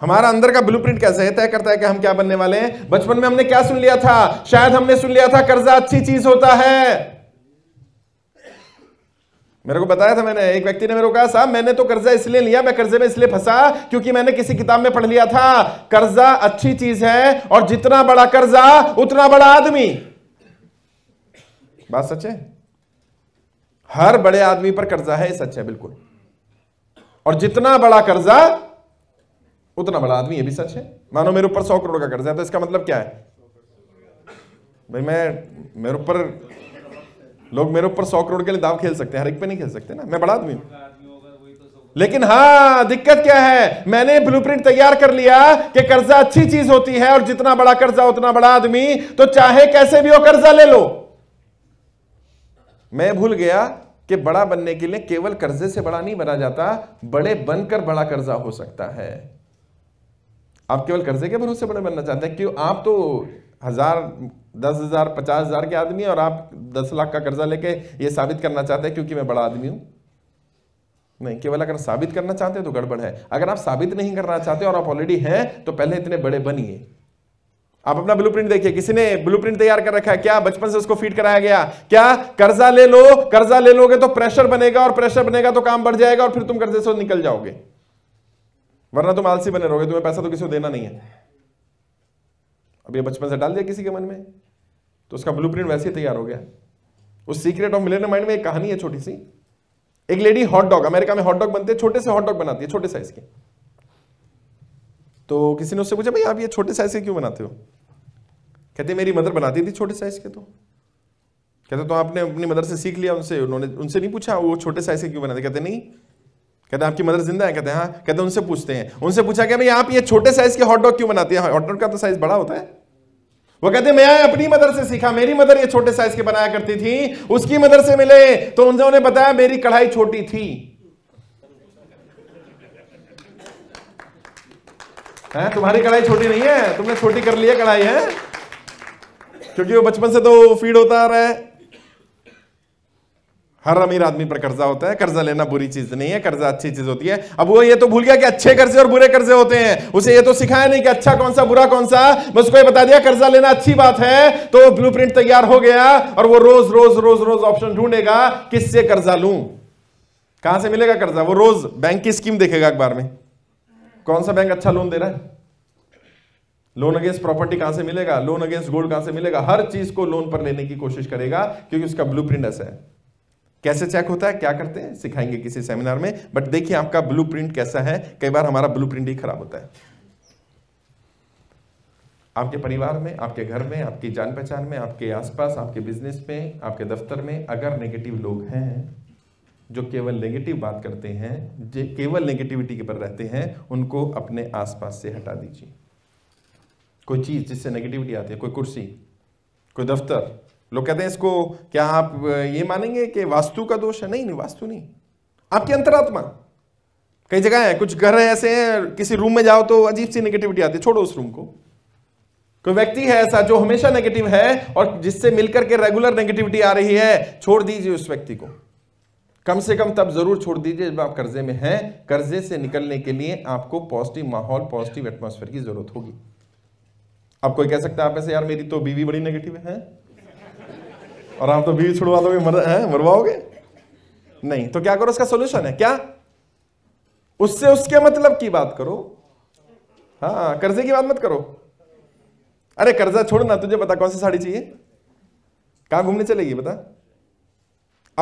हमारा अंदर का ब्लूप्रिंट कैसे है तय करता है कि हम क्या बनने वाले हैं बचपन में हमने क्या सुन लिया था शायद हमने सुन लिया था कर्जा अच्छी चीज होता है मेरे को बताया था मैंने एक व्यक्ति ने मेरे को कहा साहब मैंने तो कर्जा इसलिए लिया मैं कर्जे में इसलिए फंसा क्योंकि मैंने किसी किताब में पढ़ लिया था कर्जा अच्छी चीज है और जितना बड़ा कर्जा उतना बड़ा आदमी बात सच है हर बड़े आदमी पर कर्जा है सच है बिल्कुल और जितना बड़ा कर्जा उतना बड़ा आदमी यह भी सच है मानो मेरे ऊपर सौ करोड़ का कर्जा है तो इसका मतलब क्या है भाई मैं मेरे ऊपर लोग मेरे ऊपर सौ करोड़ के लिए दाव खेल सकते हैं हर एक पे नहीं खेल सकते ना मैं बड़ा आदमी हूं तो लेकिन हाँ दिक्कत क्या है मैंने ब्लूप्रिंट तैयार कर लिया कि कर्जा अच्छी चीज होती है और जितना बड़ा कर्जा उतना बड़ा आदमी तो चाहे कैसे भी हो कर्जा ले लो मैं भूल गया कि बड़ा बनने के लिए केवल कर्जे से बड़ा नहीं बना जाता बड़े बनकर बड़ा कर्जा हो सकता है आप केवल कर्जे के भरोसे बड़े बनना चाहते हैं क्यों आप तो हजार दस हज़ार पचास हज़ार के आदमी और आप दस लाख का कर्जा लेके ये साबित करना चाहते हैं क्योंकि मैं बड़ा आदमी हूं नहीं केवल अगर साबित करना चाहते हैं तो गड़बड़ है अगर आप साबित नहीं करना चाहते और आप ऑलरेडी हैं तो पहले इतने बड़े बनिए आप अपना ब्लूप्रिंट देखिए किसी ने ब्लूप्रिंट तैयार कर रखा है क्या बचपन से उसको फीड कराया गया क्या कर्जा ले लो कर्जा ले लोगे तो प्रेशर बनेगा और प्रेशर बनेगा तो काम बढ़ जाएगा और फिर तुम कर्जे से निकल जाओगे वरना तुम आलसी बने रहोगे तुम्हें पैसा तो किसी को देना नहीं है अब ये बचपन से डाल दिया किसी के मन में तो उसका ब्लू वैसे ही तैयार हो गया उस सीक्रेट ऑफ मिलेनियर माइंड में एक कहानी है छोटी सी एक लेडी हॉट डॉग अमेरिका में हॉट डॉग बनते हैं छोटे से हॉट डॉग बनाती है छोटे साइज के तो किसी ने उससे पूछा भाई आप ये छोटे साइज के क्यों बनाते हो कहते मेरी मदर बनाती थी छोटे साइज के तो कहते तो आपने अपनी मदर से सीख लिया उनसे उन्होंने उनसे नहीं पूछा वो छोटे साइज के क्यों बनाते कहते नहीं कहते आपकी मदर जिंदा है कहते हैं हाँ कहते उनसे पूछते हैं उनसे पूछा क्या भाई आप ये छोटे साइज के हॉट डॉग क्यों बनाती है हॉट डॉग का तो साइज बड़ा होता है वो कहते मैं अपनी मदर से सीखा मेरी मदर ये छोटे साइज के बनाया करती थी उसकी मदर से मिले तो उन्होंने बताया मेरी कढ़ाई छोटी थी है तुम्हारी कढ़ाई छोटी नहीं है तुमने छोटी कर लिया कढ़ाई है क्योंकि वो बचपन से तो फीड होता रहा है हर अमीर आदमी पर कर्जा होता है कर्जा लेना बुरी चीज नहीं है कर्जा अच्छी चीज होती है अब वो ये तो भूल गया कि अच्छे कर्जे और बुरे कर्जे होते हैं उसे ये तो सिखाया नहीं कि अच्छा कौन सा बुरा कौन सा बस को ये बता दिया कर्जा लेना अच्छी बात है तो ब्लू तैयार हो गया और वो रोज रोज रोज रोज ऑप्शन ढूंढेगा किससे कर्जा लू कहां से मिलेगा कर्जा वो रोज बैंक की स्कीम देखेगा अखबार में कौन सा बैंक अच्छा लोन दे रहा है लोन अगेंस्ट प्रॉपर्टी कहां से मिलेगा लोन अगेंस्ट गोल्ड कहां से मिलेगा हर चीज को लोन पर लेने की कोशिश करेगा क्योंकि उसका प्रिंट ऐसा है कैसे चेक होता है क्या करते हैं सिखाएंगे किसी सेमिनार में बट देखिए आपका ब्लू कैसा है कई बार हमारा ब्लू ही खराब होता है आपके परिवार में आपके घर में आपकी जान पहचान में आपके आसपास आपके बिजनेस में आपके दफ्तर में अगर नेगेटिव लोग हैं जो केवल नेगेटिव बात करते हैं जो केवल नेगेटिविटी के पर रहते हैं उनको अपने आसपास से हटा दीजिए कोई चीज़ जिससे नेगेटिविटी आती है कोई कुर्सी कोई दफ्तर लोग कहते हैं इसको क्या आप ये मानेंगे कि वास्तु का दोष है नहीं नहीं वास्तु नहीं आपकी अंतरात्मा कई जगह है कुछ घर ऐसे हैं किसी रूम में जाओ तो अजीब सी नेगेटिविटी आती है छोड़ो उस रूम को कोई व्यक्ति है ऐसा जो हमेशा नेगेटिव है और जिससे मिलकर के रेगुलर नेगेटिविटी आ रही है छोड़ दीजिए उस व्यक्ति को कम से कम तब जरूर छोड़ दीजिए जब आप कर्जे में हैं कर्जे से निकलने के लिए आपको पॉजिटिव माहौल पॉजिटिव एटमोसफेयर की जरूरत होगी आप कोई कह सकता है आप ऐसे यार मेरी तो बीवी बड़ी नेगेटिव है और आप तो बीज छुड़वा दोगे मर, है? मरवाओगे नहीं तो क्या करो उसका सोल्यूशन है क्या उससे उसके मतलब की बात करो हाँ कर्जे की बात मत करो अरे कर्जा छोड़ ना तुझे बता कौन सी साड़ी चाहिए कहां घूमने चलेगी बता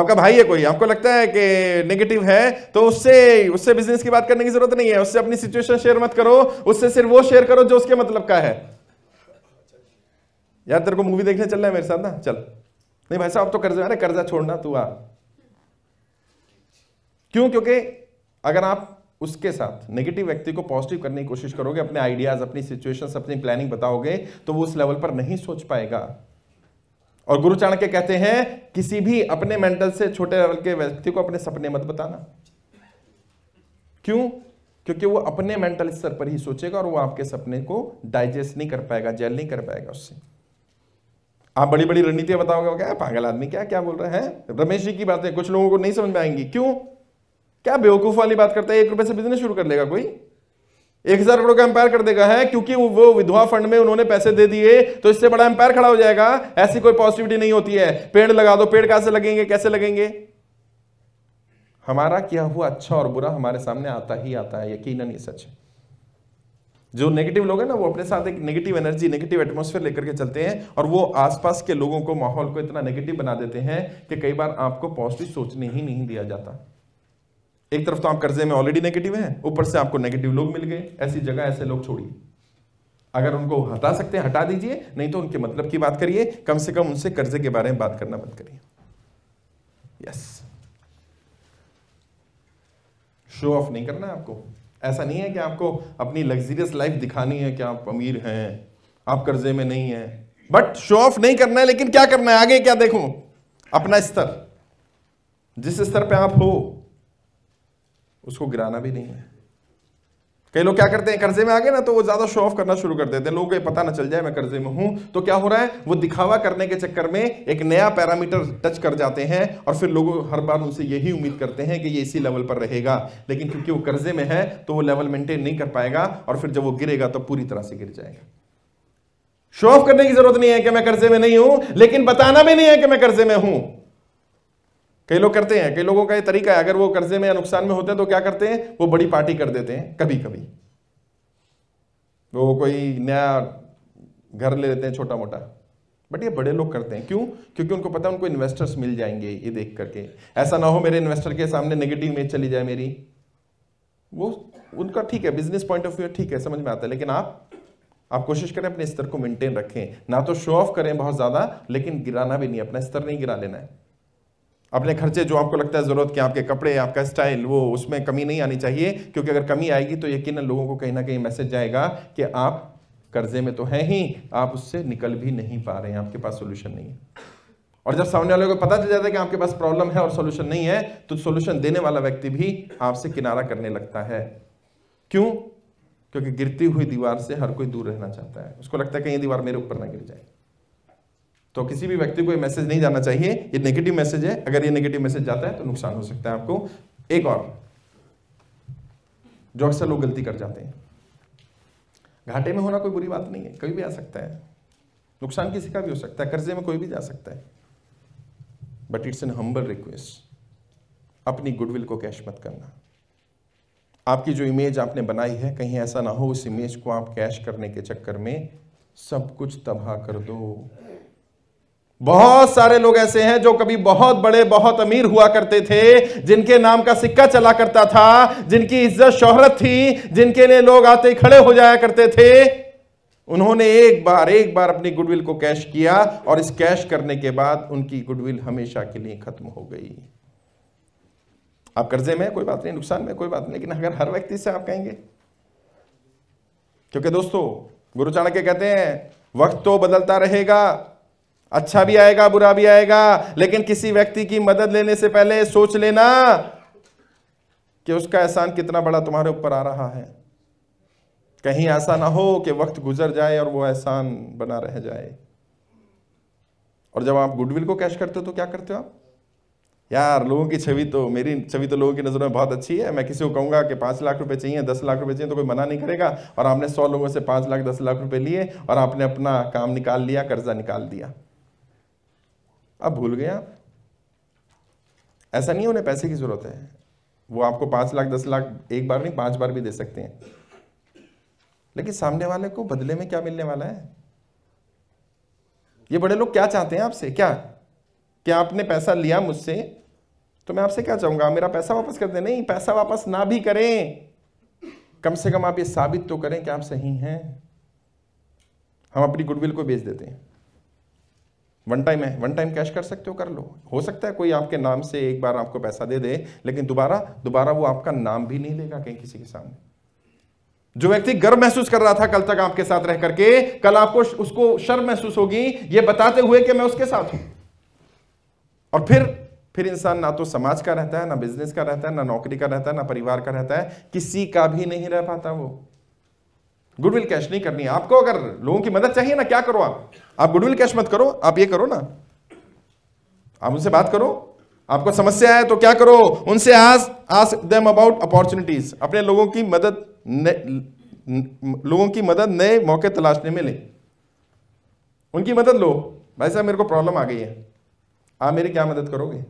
आपका भाई है कोई आपको लगता है कि नेगेटिव है तो उससे उससे बिजनेस की बात करने की जरूरत नहीं है उससे अपनी सिचुएशन शेयर मत करो उससे सिर्फ वो शेयर करो जो उसके मतलब का है यार तेरे को मूवी देखने चलना है मेरे साथ ना चल नहीं भाई साहब तो कर्ज अरे कर्जा छोड़ना तू आ क्यों क्योंकि अगर आप उसके साथ नेगेटिव व्यक्ति को पॉजिटिव करने की कोशिश करोगे अपने आइडियाज अपनी सिचुएशन अपनी प्लानिंग बताओगे तो वो उस लेवल पर नहीं सोच पाएगा और गुरु चाणक्य कहते हैं किसी भी अपने मेंटल से छोटे लेवल के व्यक्ति को अपने सपने मत बताना क्यों क्योंकि वो अपने मेंटल स्तर पर ही सोचेगा और वो आपके सपने को डाइजेस्ट नहीं कर पाएगा जेल नहीं कर पाएगा उससे आप बड़ी बड़ी रणनीतियां बताओगे क्या पागल आदमी क्या क्या बोल रहा है रमेश जी की बातें कुछ लोगों को नहीं समझ में आएंगी क्यों क्या बेवकूफ वाली बात करता है एक रुपए से बिजनेस शुरू कर लेगा कोई एक हजार करोड़ का एम्पायर कर देगा है क्योंकि वो विधवा फंड में उन्होंने पैसे दे दिए तो इससे बड़ा एम्पायर खड़ा हो जाएगा ऐसी कोई पॉजिटिविटी नहीं होती है पेड़ लगा दो पेड़ कैसे लगेंगे कैसे लगेंगे हमारा क्या हुआ अच्छा और बुरा हमारे सामने आता ही आता है यकीन ये सच है जो नेगेटिव लोग हैं ना वो अपने साथ एक नेगेटिव एनर्जी नेगेटिव एटमोसफेयर लेकर के चलते हैं और वो आसपास के लोगों को माहौल को इतना नेगेटिव बना देते हैं कि कई बार आपको पॉजिटिव सोचने ही नहीं दिया जाता एक तरफ तो आप कर्जे में ऑलरेडी नेगेटिव हैं ऊपर से आपको नेगेटिव लोग मिल गए ऐसी जगह ऐसे लोग छोड़िए अगर उनको हटा सकते हैं हटा दीजिए नहीं तो उनके मतलब की बात करिए कम से कम उनसे कर्जे के बारे में बात करना बंद करिए यस शो ऑफ नहीं करना है आपको ऐसा नहीं है कि आपको अपनी लग्जरियस लाइफ दिखानी है कि आप अमीर हैं आप कर्जे में नहीं हैं बट शो ऑफ नहीं करना है लेकिन क्या करना है आगे क्या देखो अपना स्तर जिस स्तर पे आप हो उसको गिराना भी नहीं है कई लोग क्या करते हैं कर्जे में आ गए ना तो वो ज्यादा शो ऑफ करना शुरू कर देते हैं लोगों को पता ना चल जाए मैं कर्जे में हूं तो क्या हो रहा है वो दिखावा करने के चक्कर में एक नया पैरामीटर टच कर जाते हैं और फिर लोग हर बार उनसे यही उम्मीद करते हैं कि ये इसी लेवल पर रहेगा लेकिन क्योंकि वो कर्जे में है तो वो लेवल मेंटेन नहीं कर पाएगा और फिर जब वो गिरेगा तो पूरी तरह से गिर जाएगा शो ऑफ करने की जरूरत नहीं है कि मैं कर्जे में नहीं हूं लेकिन बताना भी नहीं है कि मैं कर्जे में हूं कई लोग करते हैं कई लोगों का ये तरीका है अगर वो कर्जे में या नुकसान में होते हैं तो क्या करते हैं वो बड़ी पार्टी कर देते हैं कभी कभी वो कोई नया घर ले लेते हैं छोटा मोटा बट ये बड़े लोग करते हैं क्यों क्योंकि उनको पता है उनको इन्वेस्टर्स मिल जाएंगे ये देख करके ऐसा ना हो मेरे इन्वेस्टर के सामने नेगेटिव इमेज चली जाए मेरी वो उनका ठीक है बिजनेस पॉइंट ऑफ व्यू ठीक है समझ में आता है लेकिन आप आप कोशिश करें अपने स्तर को मेंटेन रखें ना तो शो ऑफ करें बहुत ज़्यादा लेकिन गिराना भी नहीं अपना स्तर नहीं गिरा लेना है अपने खर्चे जो आपको लगता है ज़रूरत के आपके कपड़े आपका स्टाइल वो उसमें कमी नहीं आनी चाहिए क्योंकि अगर कमी आएगी तो यकीन लोगों को कहीं ना कहीं मैसेज जाएगा कि आप कर्जे में तो हैं ही आप उससे निकल भी नहीं पा रहे हैं आपके पास सोल्यूशन नहीं है और जब सामने वाले को पता चल जाता है कि आपके पास प्रॉब्लम है और सोल्यूशन नहीं है तो सोल्यूशन देने वाला व्यक्ति भी आपसे किनारा करने लगता है क्यों क्योंकि गिरती हुई दीवार से हर कोई दूर रहना चाहता है उसको लगता है कहीं दीवार मेरे ऊपर ना गिर जाए तो किसी भी व्यक्ति को ये मैसेज नहीं जाना चाहिए ये नेगेटिव मैसेज है अगर ये नेगेटिव मैसेज जाता है तो नुकसान हो सकता है आपको एक और जो अक्सर लोग गलती कर जाते हैं घाटे में होना कोई बुरी बात नहीं है कभी भी आ सकता है नुकसान किसी का भी हो सकता है कर्जे में कोई भी जा सकता है but it's an humble request अपनी गुडविल को कैश मत करना आपकी जो इमेज आपने बनाई है कहीं ऐसा ना हो उस इमेज को आप कैश करने के चक्कर में सब कुछ तबाह कर दो बहुत सारे लोग ऐसे हैं जो कभी बहुत बड़े बहुत अमीर हुआ करते थे जिनके नाम का सिक्का चला करता था जिनकी इज्जत शोहरत थी जिनके लिए लोग आते खड़े हो जाया करते थे उन्होंने एक बार एक बार अपनी गुडविल को कैश किया और इस कैश करने के बाद उनकी गुडविल हमेशा के लिए खत्म हो गई आप कर्जे में कोई बात नहीं नुकसान में कोई बात नहीं लेकिन अगर हर व्यक्ति से आप कहेंगे क्योंकि दोस्तों गुरु चाणक्य कहते हैं वक्त तो बदलता रहेगा अच्छा भी आएगा बुरा भी आएगा लेकिन किसी व्यक्ति की मदद लेने से पहले सोच लेना कि उसका एहसान कितना बड़ा तुम्हारे ऊपर आ रहा है कहीं ऐसा ना हो कि वक्त गुजर जाए और वो एहसान बना रह जाए और जब आप गुडविल को कैश करते हो तो क्या करते हो आप यार लोगों की छवि तो मेरी छवि तो लोगों की नज़रों में बहुत अच्छी है मैं किसी को कहूंगा कि पांच लाख रुपए चाहिए दस लाख रुपए चाहिए तो कोई मना नहीं करेगा और आपने सौ लोगों से पांच लाख दस लाख रुपए लिए और आपने अपना काम निकाल लिया कर्जा निकाल दिया अब भूल गए आप ऐसा नहीं उन्हें पैसे की ज़रूरत है वो आपको पांच लाख दस लाख एक बार नहीं पांच बार भी दे सकते हैं लेकिन सामने वाले को बदले में क्या मिलने वाला है ये बड़े लोग क्या चाहते हैं आपसे क्या क्या आपने पैसा लिया मुझसे तो मैं आपसे क्या चाहूंगा मेरा पैसा वापस कर दे नहीं पैसा वापस ना भी करें कम से कम आप ये साबित तो करें कि आप सही हैं हम अपनी गुडविल को बेच देते हैं वन टाइम है वन टाइम कैश कर सकते हो कर लो हो सकता है कोई आपके नाम से एक बार आपको पैसा दे दे लेकिन दोबारा दोबारा वो आपका नाम भी नहीं लेगा कहीं किसी के सामने जो व्यक्ति गर्व महसूस कर रहा था कल तक आपके साथ रह करके कल आपको उसको शर्म महसूस होगी ये बताते हुए कि मैं उसके साथ हूं और फिर फिर इंसान ना तो समाज का रहता है ना बिजनेस का रहता है ना नौकरी का रहता है ना परिवार का रहता है किसी का भी नहीं रह पाता वो गुडविल कैश नहीं करनी है आपको अगर लोगों की मदद चाहिए ना क्या करो आप आप गुडविल कैश मत करो आप ये करो ना आप उनसे बात करो आपको समस्या है तो क्या करो उनसे आज आज देम अबाउट अपॉर्चुनिटीज अपने लोगों की मदद न, लोगों की मदद नए मौके तलाशने में ले उनकी मदद लो भाई साहब मेरे को प्रॉब्लम आ गई है आप मेरी क्या मदद करोगे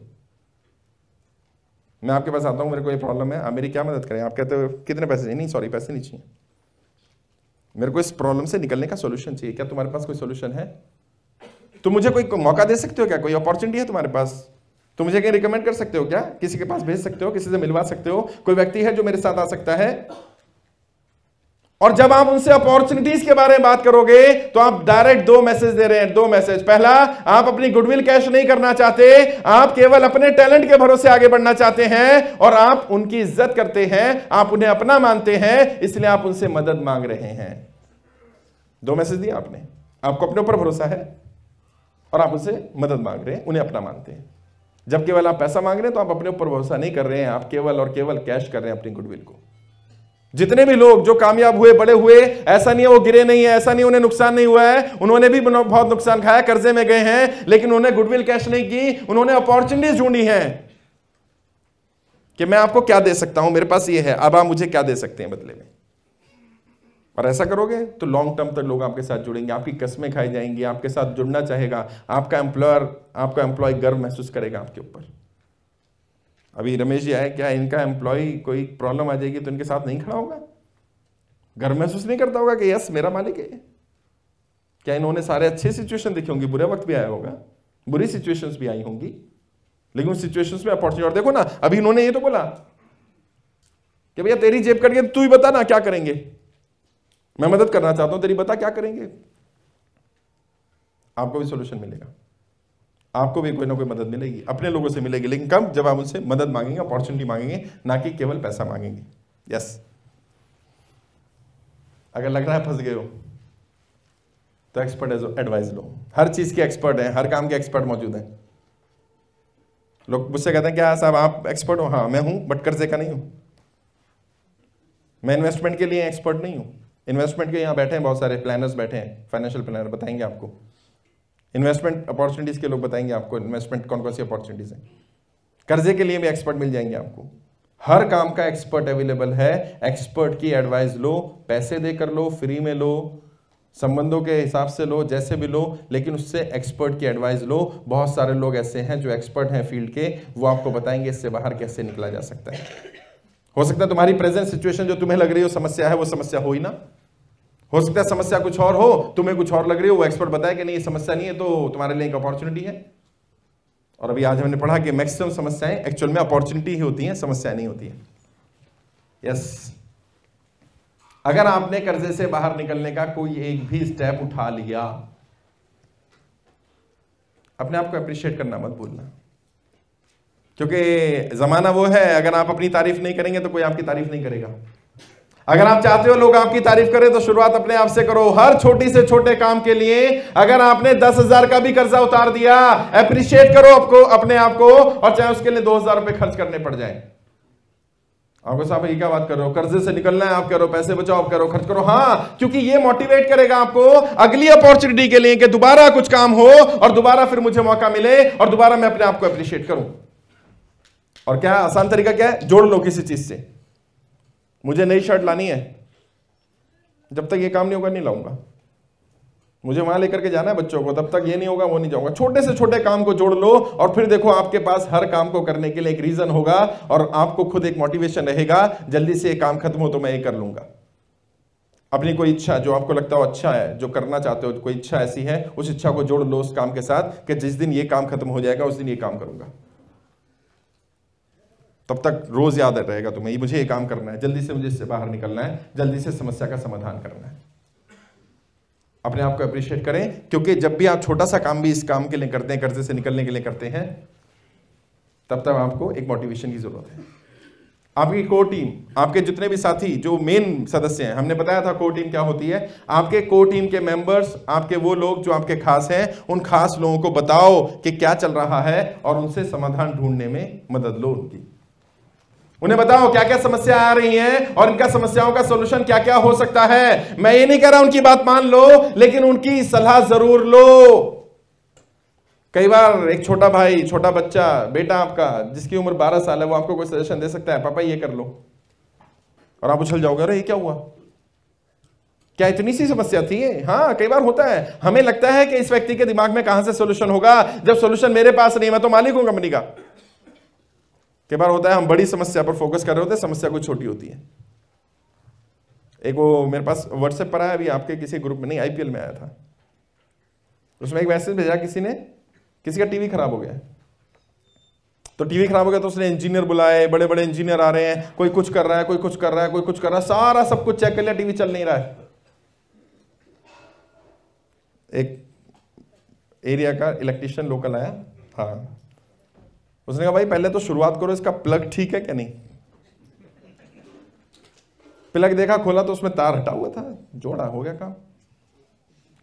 मैं आपके पास आता हूँ मेरे को ये प्रॉब्लम है आप मेरी क्या मदद करें आप कहते हो कितने पैसे नहीं सॉरी पैसे नहीं चाहिए मेरे को इस प्रॉब्लम से निकलने का सोल्यूशन चाहिए क्या तुम्हारे पास कोई सोल्यूशन है तुम मुझे कोई मौका दे सकते हो क्या कोई अपॉर्चुनिटी है तुम्हारे पास तुम मुझे कहीं रिकमेंड कर सकते हो क्या किसी के पास भेज सकते हो किसी से मिलवा सकते हो कोई व्यक्ति है जो मेरे साथ आ सकता है और जब आप उनसे अपॉर्चुनिटीज के बारे में बात करोगे तो आप डायरेक्ट दो मैसेज दे रहे हैं दो मैसेज पहला आप अपनी गुडविल कैश नहीं करना चाहते आप केवल अपने टैलेंट के भरोसे आगे बढ़ना चाहते हैं और आप उनकी इज्जत करते हैं आप उन्हें अपना मानते हैं इसलिए आप उनसे मदद मांग रहे हैं दो मैसेज दिया आपने आपको अपने ऊपर भरोसा है और आप उनसे मदद मांग रहे हैं उन्हें अपना मानते हैं जब केवल आप पैसा मांग रहे हैं तो आप अपने ऊपर भरोसा नहीं कर रहे हैं आप केवल और केवल कैश कर रहे हैं अपनी गुडविल को जितने भी लोग जो कामयाब हुए बड़े हुए ऐसा नहीं है वो गिरे नहीं है ऐसा नहीं उन्हें नुकसान नहीं हुआ है उन्होंने भी बहुत नुकसान खाया कर्जे में गए हैं लेकिन उन्होंने गुडविल कैश नहीं की उन्होंने अपॉर्चुनिटीज ढूंढी है कि मैं आपको क्या दे सकता हूं मेरे पास ये है अब आप मुझे क्या दे सकते हैं बदले में और ऐसा करोगे तो लॉन्ग टर्म तक लोग आपके साथ जुड़ेंगे आपकी कस्में खाई जाएंगी आपके साथ जुड़ना चाहेगा आपका एम्प्लॉयर आपका एम्प्लॉय गर्व महसूस करेगा आपके ऊपर अभी रमेश जी आए क्या इनका एम्प्लॉय कोई प्रॉब्लम आ जाएगी तो इनके साथ नहीं खड़ा होगा गर्व महसूस नहीं करता होगा कि यस मेरा मालिक है क्या इन्होंने सारे अच्छे सिचुएशन देखे होंगी बुरे वक्त भी आया होगा बुरी सिचुएशंस भी आई होंगी लेकिन उन सिचुएशंस में अपॉर्चुनिटी और देखो ना अभी इन्होंने ये तो बोला कि भैया तेरी जेब कट गई तू ही बता ना क्या करेंगे मैं मदद करना चाहता हूं तेरी बता क्या करेंगे आपको भी सोल्यूशन मिलेगा आपको भी कोई ना कोई मदद मिलेगी अपने लोगों से मिलेगी लेकिन कम जब आप उनसे मदद मांगेंगे अपॉर्चुनिटी मांगेंगे ना कि केवल पैसा मांगेंगे यस अगर लग रहा है फंस गए हो तो एक्सपर्ट एज एडवाइस लो हर चीज़ के एक्सपर्ट हैं हर काम के एक्सपर्ट मौजूद हैं लोग मुझसे कहते हैं क्या साहब आप एक्सपर्ट हो हाँ मैं हूं बट कर्जे का नहीं हूं मैं इन्वेस्टमेंट के लिए एक्सपर्ट नहीं हूं इन्वेस्टमेंट के यहाँ बैठे हैं बहुत सारे प्लानर्स बैठे हैं फाइनेंशियल प्लानर बताएंगे आपको इन्वेस्टमेंट अपॉर्चुनिटीज़ के लोग बताएंगे आपको इन्वेस्टमेंट कौन कौन सी अपॉर्चुनिटीज़ हैं कर्जे के लिए भी एक्सपर्ट मिल जाएंगे आपको हर काम का एक्सपर्ट अवेलेबल है एक्सपर्ट की एडवाइस लो पैसे देकर लो फ्री में लो संबंधों के हिसाब से लो जैसे भी लो लेकिन उससे एक्सपर्ट की एडवाइस लो बहुत सारे लोग ऐसे हैं जो एक्सपर्ट हैं फील्ड के वो आपको बताएंगे इससे बाहर कैसे निकला जा सकता है हो सकता है तुम्हारी प्रेजेंट सिचुएशन जो तुम्हें लग रही हो समस्या है वो समस्या हो ही ना हो सकता है समस्या कुछ और हो तुम्हें कुछ और लग रही हो वो एक्सपर्ट बताया कि नहीं ये समस्या नहीं है तो तुम्हारे लिए एक अपॉर्चुनिटी है और अभी आज हमने पढ़ा कि मैक्सिमम समस्याएं एक्चुअल में अपॉर्चुनिटी ही होती हैं समस्या नहीं होती है यस अगर आपने कर्जे से बाहर निकलने का कोई एक भी स्टेप उठा लिया अपने आप को अप्रिशिएट करना मत भूलना क्योंकि जमाना वो है अगर आप अपनी तारीफ नहीं करेंगे तो कोई आपकी तारीफ नहीं करेगा अगर आप चाहते हो लोग आपकी तारीफ करें तो शुरुआत अपने आप से करो हर छोटी से छोटे काम के लिए अगर आपने दस हजार का भी कर्जा उतार दिया अप्रिशिएट करो आपको अपने आप को और चाहे उसके लिए दो हजार रुपए खर्च करने पड़ जाए आपको साहब ये क्या बात कर रहे हो कर्जे से निकलना है आप करो पैसे बचाओ आप करो खर्च करो हाँ क्योंकि ये मोटिवेट करेगा आपको अगली अपॉर्चुनिटी के लिए कि दोबारा कुछ काम हो और दोबारा फिर मुझे मौका मिले और दोबारा मैं अपने आप को अप्रिशिएट करूं और क्या आसान तरीका क्या है जोड़ लो किसी चीज से मुझे नई शर्ट लानी है जब तक ये काम नहीं होगा नहीं लाऊंगा मुझे वहां लेकर के जाना है बच्चों को तब तक ये नहीं होगा वो नहीं जाऊंगा छोटे से छोटे काम को जोड़ लो और फिर देखो आपके पास हर काम को करने के लिए एक रीजन होगा और आपको खुद एक मोटिवेशन रहेगा जल्दी से ये काम खत्म हो तो मैं ये कर लूंगा अपनी कोई इच्छा जो आपको लगता हो अच्छा है जो करना चाहते हो कोई इच्छा ऐसी है उस इच्छा को जोड़ लो उस काम के साथ कि जिस दिन ये काम खत्म हो जाएगा उस दिन ये काम करूंगा तब तक रोज याद रहेगा तुम्हें मुझे ये काम करना है जल्दी से मुझे इससे बाहर निकलना है जल्दी से समस्या का समाधान करना है अपने आप को अप्रिशिएट करें क्योंकि जब भी आप छोटा सा काम भी इस काम के लिए करते हैं कर्जे से निकलने के लिए करते हैं तब तक आपको एक मोटिवेशन की जरूरत है आपकी कोर टीम आपके जितने भी साथी जो मेन सदस्य हैं हमने बताया था कोर टीम क्या होती है आपके कोर टीम के मेंबर्स आपके वो लोग जो आपके खास हैं उन खास लोगों को बताओ कि क्या चल रहा है और उनसे समाधान ढूंढने में मदद लो उनकी उन्हें बताओ क्या क्या समस्या आ रही हैं और इनका समस्याओं का सोल्यूशन क्या क्या हो सकता है मैं ये नहीं कह रहा उनकी बात मान लो लेकिन उनकी सलाह जरूर लो कई बार एक छोटा भाई छोटा बच्चा बेटा आपका जिसकी उम्र 12 साल है वो आपको कोई सजेशन दे सकता है पापा ये कर लो और आप उछल जाओगे अरे ये क्या हुआ क्या इतनी सी समस्या थी हाँ कई बार होता है हमें लगता है कि इस व्यक्ति के दिमाग में कहां से सोल्यूशन होगा जब सोल्यूशन मेरे पास नहीं मैं तो मालिक हूं कंपनी का कई बार होता है हम बड़ी समस्या पर फोकस कर रहे होते हैं समस्या कोई छोटी होती है एक वो मेरे पास व्हाट्सएप पर आया अभी आपके किसी ग्रुप में नहीं आईपीएल में आया था उसमें एक मैसेज भेजा किसी ने किसी का टीवी खराब हो गया तो टीवी खराब हो गया तो उसने इंजीनियर बुलाए बड़े बड़े इंजीनियर आ रहे हैं कोई कुछ कर रहा है कोई कुछ कर रहा है कोई कुछ कर रहा है सारा सब कुछ चेक कर लिया टीवी चल नहीं रहा है एक एरिया का इलेक्ट्रिशियन लोकल आया हाँ उसने कहा भाई पहले तो शुरुआत करो इसका प्लग ठीक है क्या नहीं प्लग देखा खोला तो उसमें तार हटा हुआ था जोड़ा हो गया काम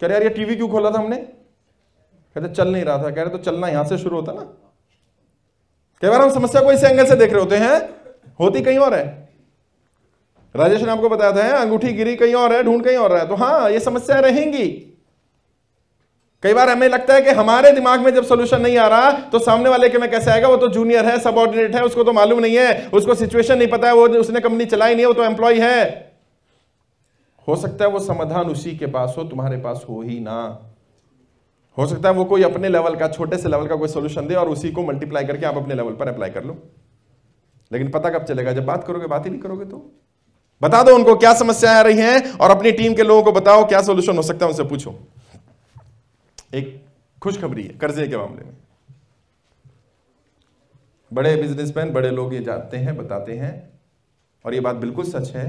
कह रहे यार ये टीवी क्यों खोला था हमने कहते चल नहीं रहा था कह रहे तो चलना यहां से शुरू होता ना कई बार हम समस्या को इस एंगल से देख रहे होते हैं होती कहीं और है राजेश ने आपको बताया था अंगूठी गिरी कहीं और है ढूंढ कहीं और है तो हाँ ये समस्या रहेंगी कई बार हमें लगता है कि हमारे दिमाग में जब सोल्यूशन नहीं आ रहा तो सामने वाले के में कैसे आएगा वो तो जूनियर है सब है उसको तो मालूम नहीं है उसको सिचुएशन नहीं पता है वो उसने कंपनी चलाई नहीं है वो तो एम्प्लॉय है हो सकता है वो समाधान उसी के पास हो तुम्हारे पास हो ही ना हो सकता है वो कोई अपने लेवल का छोटे से लेवल का कोई सोल्यूशन दे और उसी को मल्टीप्लाई करके आप अपने लेवल पर अप्लाई कर लो लेकिन पता कब चलेगा जब बात करोगे बात ही नहीं करोगे तो बता दो उनको क्या समस्याएं आ रही हैं और अपनी टीम के लोगों को बताओ क्या सोल्यूशन हो सकता है उनसे पूछो एक खुशखबरी है कर्जे के मामले में बड़े बिजनेसमैन बड़े लोग ये जानते हैं बताते हैं और ये बात बिल्कुल सच है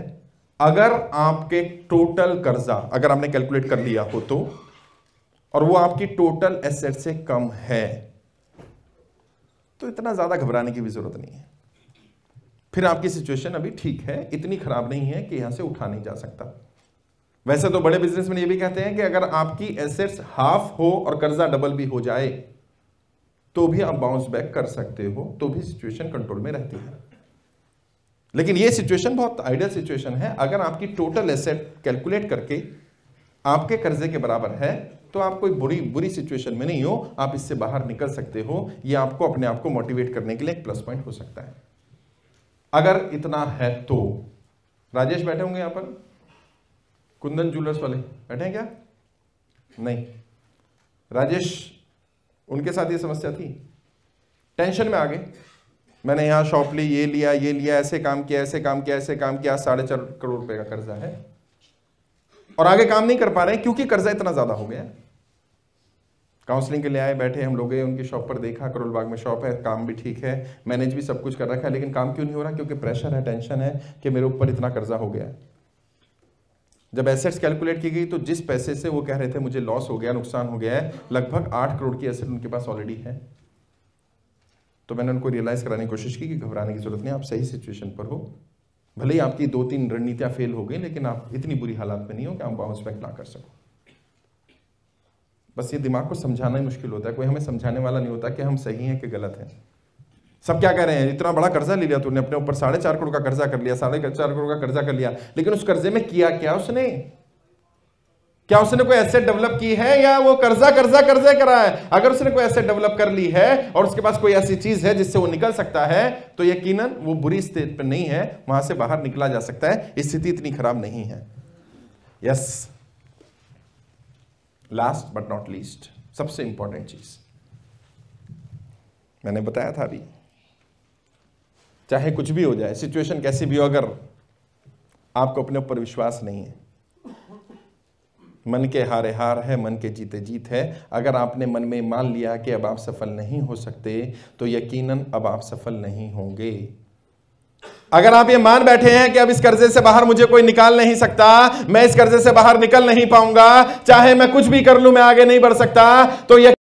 अगर आपके टोटल कर्जा अगर आपने कैलकुलेट कर लिया हो तो और वो आपकी टोटल एसेट से कम है तो इतना ज्यादा घबराने की भी जरूरत नहीं है फिर आपकी सिचुएशन अभी ठीक है इतनी खराब नहीं है कि यहां से उठा नहीं जा सकता वैसे तो बड़े बिजनेसमैन ये भी कहते हैं कि अगर आपकी एसेट्स हाफ हो और कर्जा डबल भी हो जाए तो भी आप बाउंस बैक कर सकते हो तो भी सिचुएशन कंट्रोल में रहती है लेकिन ये सिचुएशन बहुत आइडियल सिचुएशन है अगर आपकी टोटल एसेट कैलकुलेट करके आपके कर्जे के बराबर है तो आप कोई बुरी बुरी सिचुएशन में नहीं हो आप इससे बाहर निकल सकते हो ये आपको अपने आप को मोटिवेट करने के लिए एक प्लस पॉइंट हो सकता है अगर इतना है तो राजेश बैठे होंगे यहां पर कुंदन ज्वेलर्स वाले बैठे हैं क्या नहीं राजेश उनके साथ ये समस्या थी टेंशन में आ गए मैंने यहाँ शॉप ली ये लिया ये लिया ऐसे काम किया ऐसे काम किया ऐसे काम किया साढ़े चार करोड़ रुपए का कर्जा है और आगे काम नहीं कर पा रहे क्योंकि कर्जा इतना ज़्यादा हो गया काउंसलिंग के लिए आए बैठे हम लोग गए उनकी शॉप पर देखा करोल बाग में शॉप है काम भी ठीक है मैनेज भी सब कुछ कर रखा है लेकिन काम क्यों नहीं हो रहा क्योंकि प्रेशर है टेंशन है कि मेरे ऊपर इतना कर्जा हो गया है जब एसेट्स कैलकुलेट की गई तो जिस पैसे से वो कह रहे थे मुझे लॉस हो गया नुकसान हो गया है लगभग आठ करोड़ की एसेट उनके पास ऑलरेडी है तो मैंने उनको रियलाइज़ कराने की कोशिश की कि घबराने की जरूरत नहीं आप सही सिचुएशन पर हो भले ही आपकी दो तीन रणनीतियाँ फेल हो गई लेकिन आप इतनी बुरी हालात में नहीं हो कि आप बाउंस बैक ना कर सको बस ये दिमाग को समझाना ही मुश्किल होता है कोई हमें समझाने वाला नहीं होता कि हम सही हैं कि गलत हैं सब क्या कह रहे हैं इतना बड़ा कर्जा ले लिया तूने अपने ऊपर साढ़े चार करोड़ का कर्जा कर लिया साढ़े चार करोड़ का कर्जा कर लिया लेकिन उस कर्जे में किया क्या उसने क्या उसने कोई एसेट डेवलप की है या वो कर्जा कर्जा कर्जे करा है अगर उसने कोई एसेट डेवलप कर ली है और उसके पास कोई ऐसी चीज है जिससे वो निकल सकता है तो यकीनन वो बुरी स्थिति पर नहीं है वहां से बाहर निकला जा सकता है स्थिति इतनी खराब नहीं है yes last but not least सबसे इंपॉर्टेंट चीज मैंने बताया था अभी चाहे कुछ भी हो जाए सिचुएशन कैसी भी हो अगर आपको अपने ऊपर विश्वास नहीं है मन के हारे हार है मन के जीते जीत है अगर आपने मन में मान लिया कि अब आप सफल नहीं हो सकते तो यकीनन अब आप सफल नहीं होंगे अगर आप ये मान बैठे हैं कि अब इस कर्जे से बाहर मुझे कोई निकाल नहीं सकता मैं इस कर्जे से बाहर निकल नहीं पाऊंगा चाहे मैं कुछ भी कर लूं मैं आगे नहीं बढ़ सकता तो ये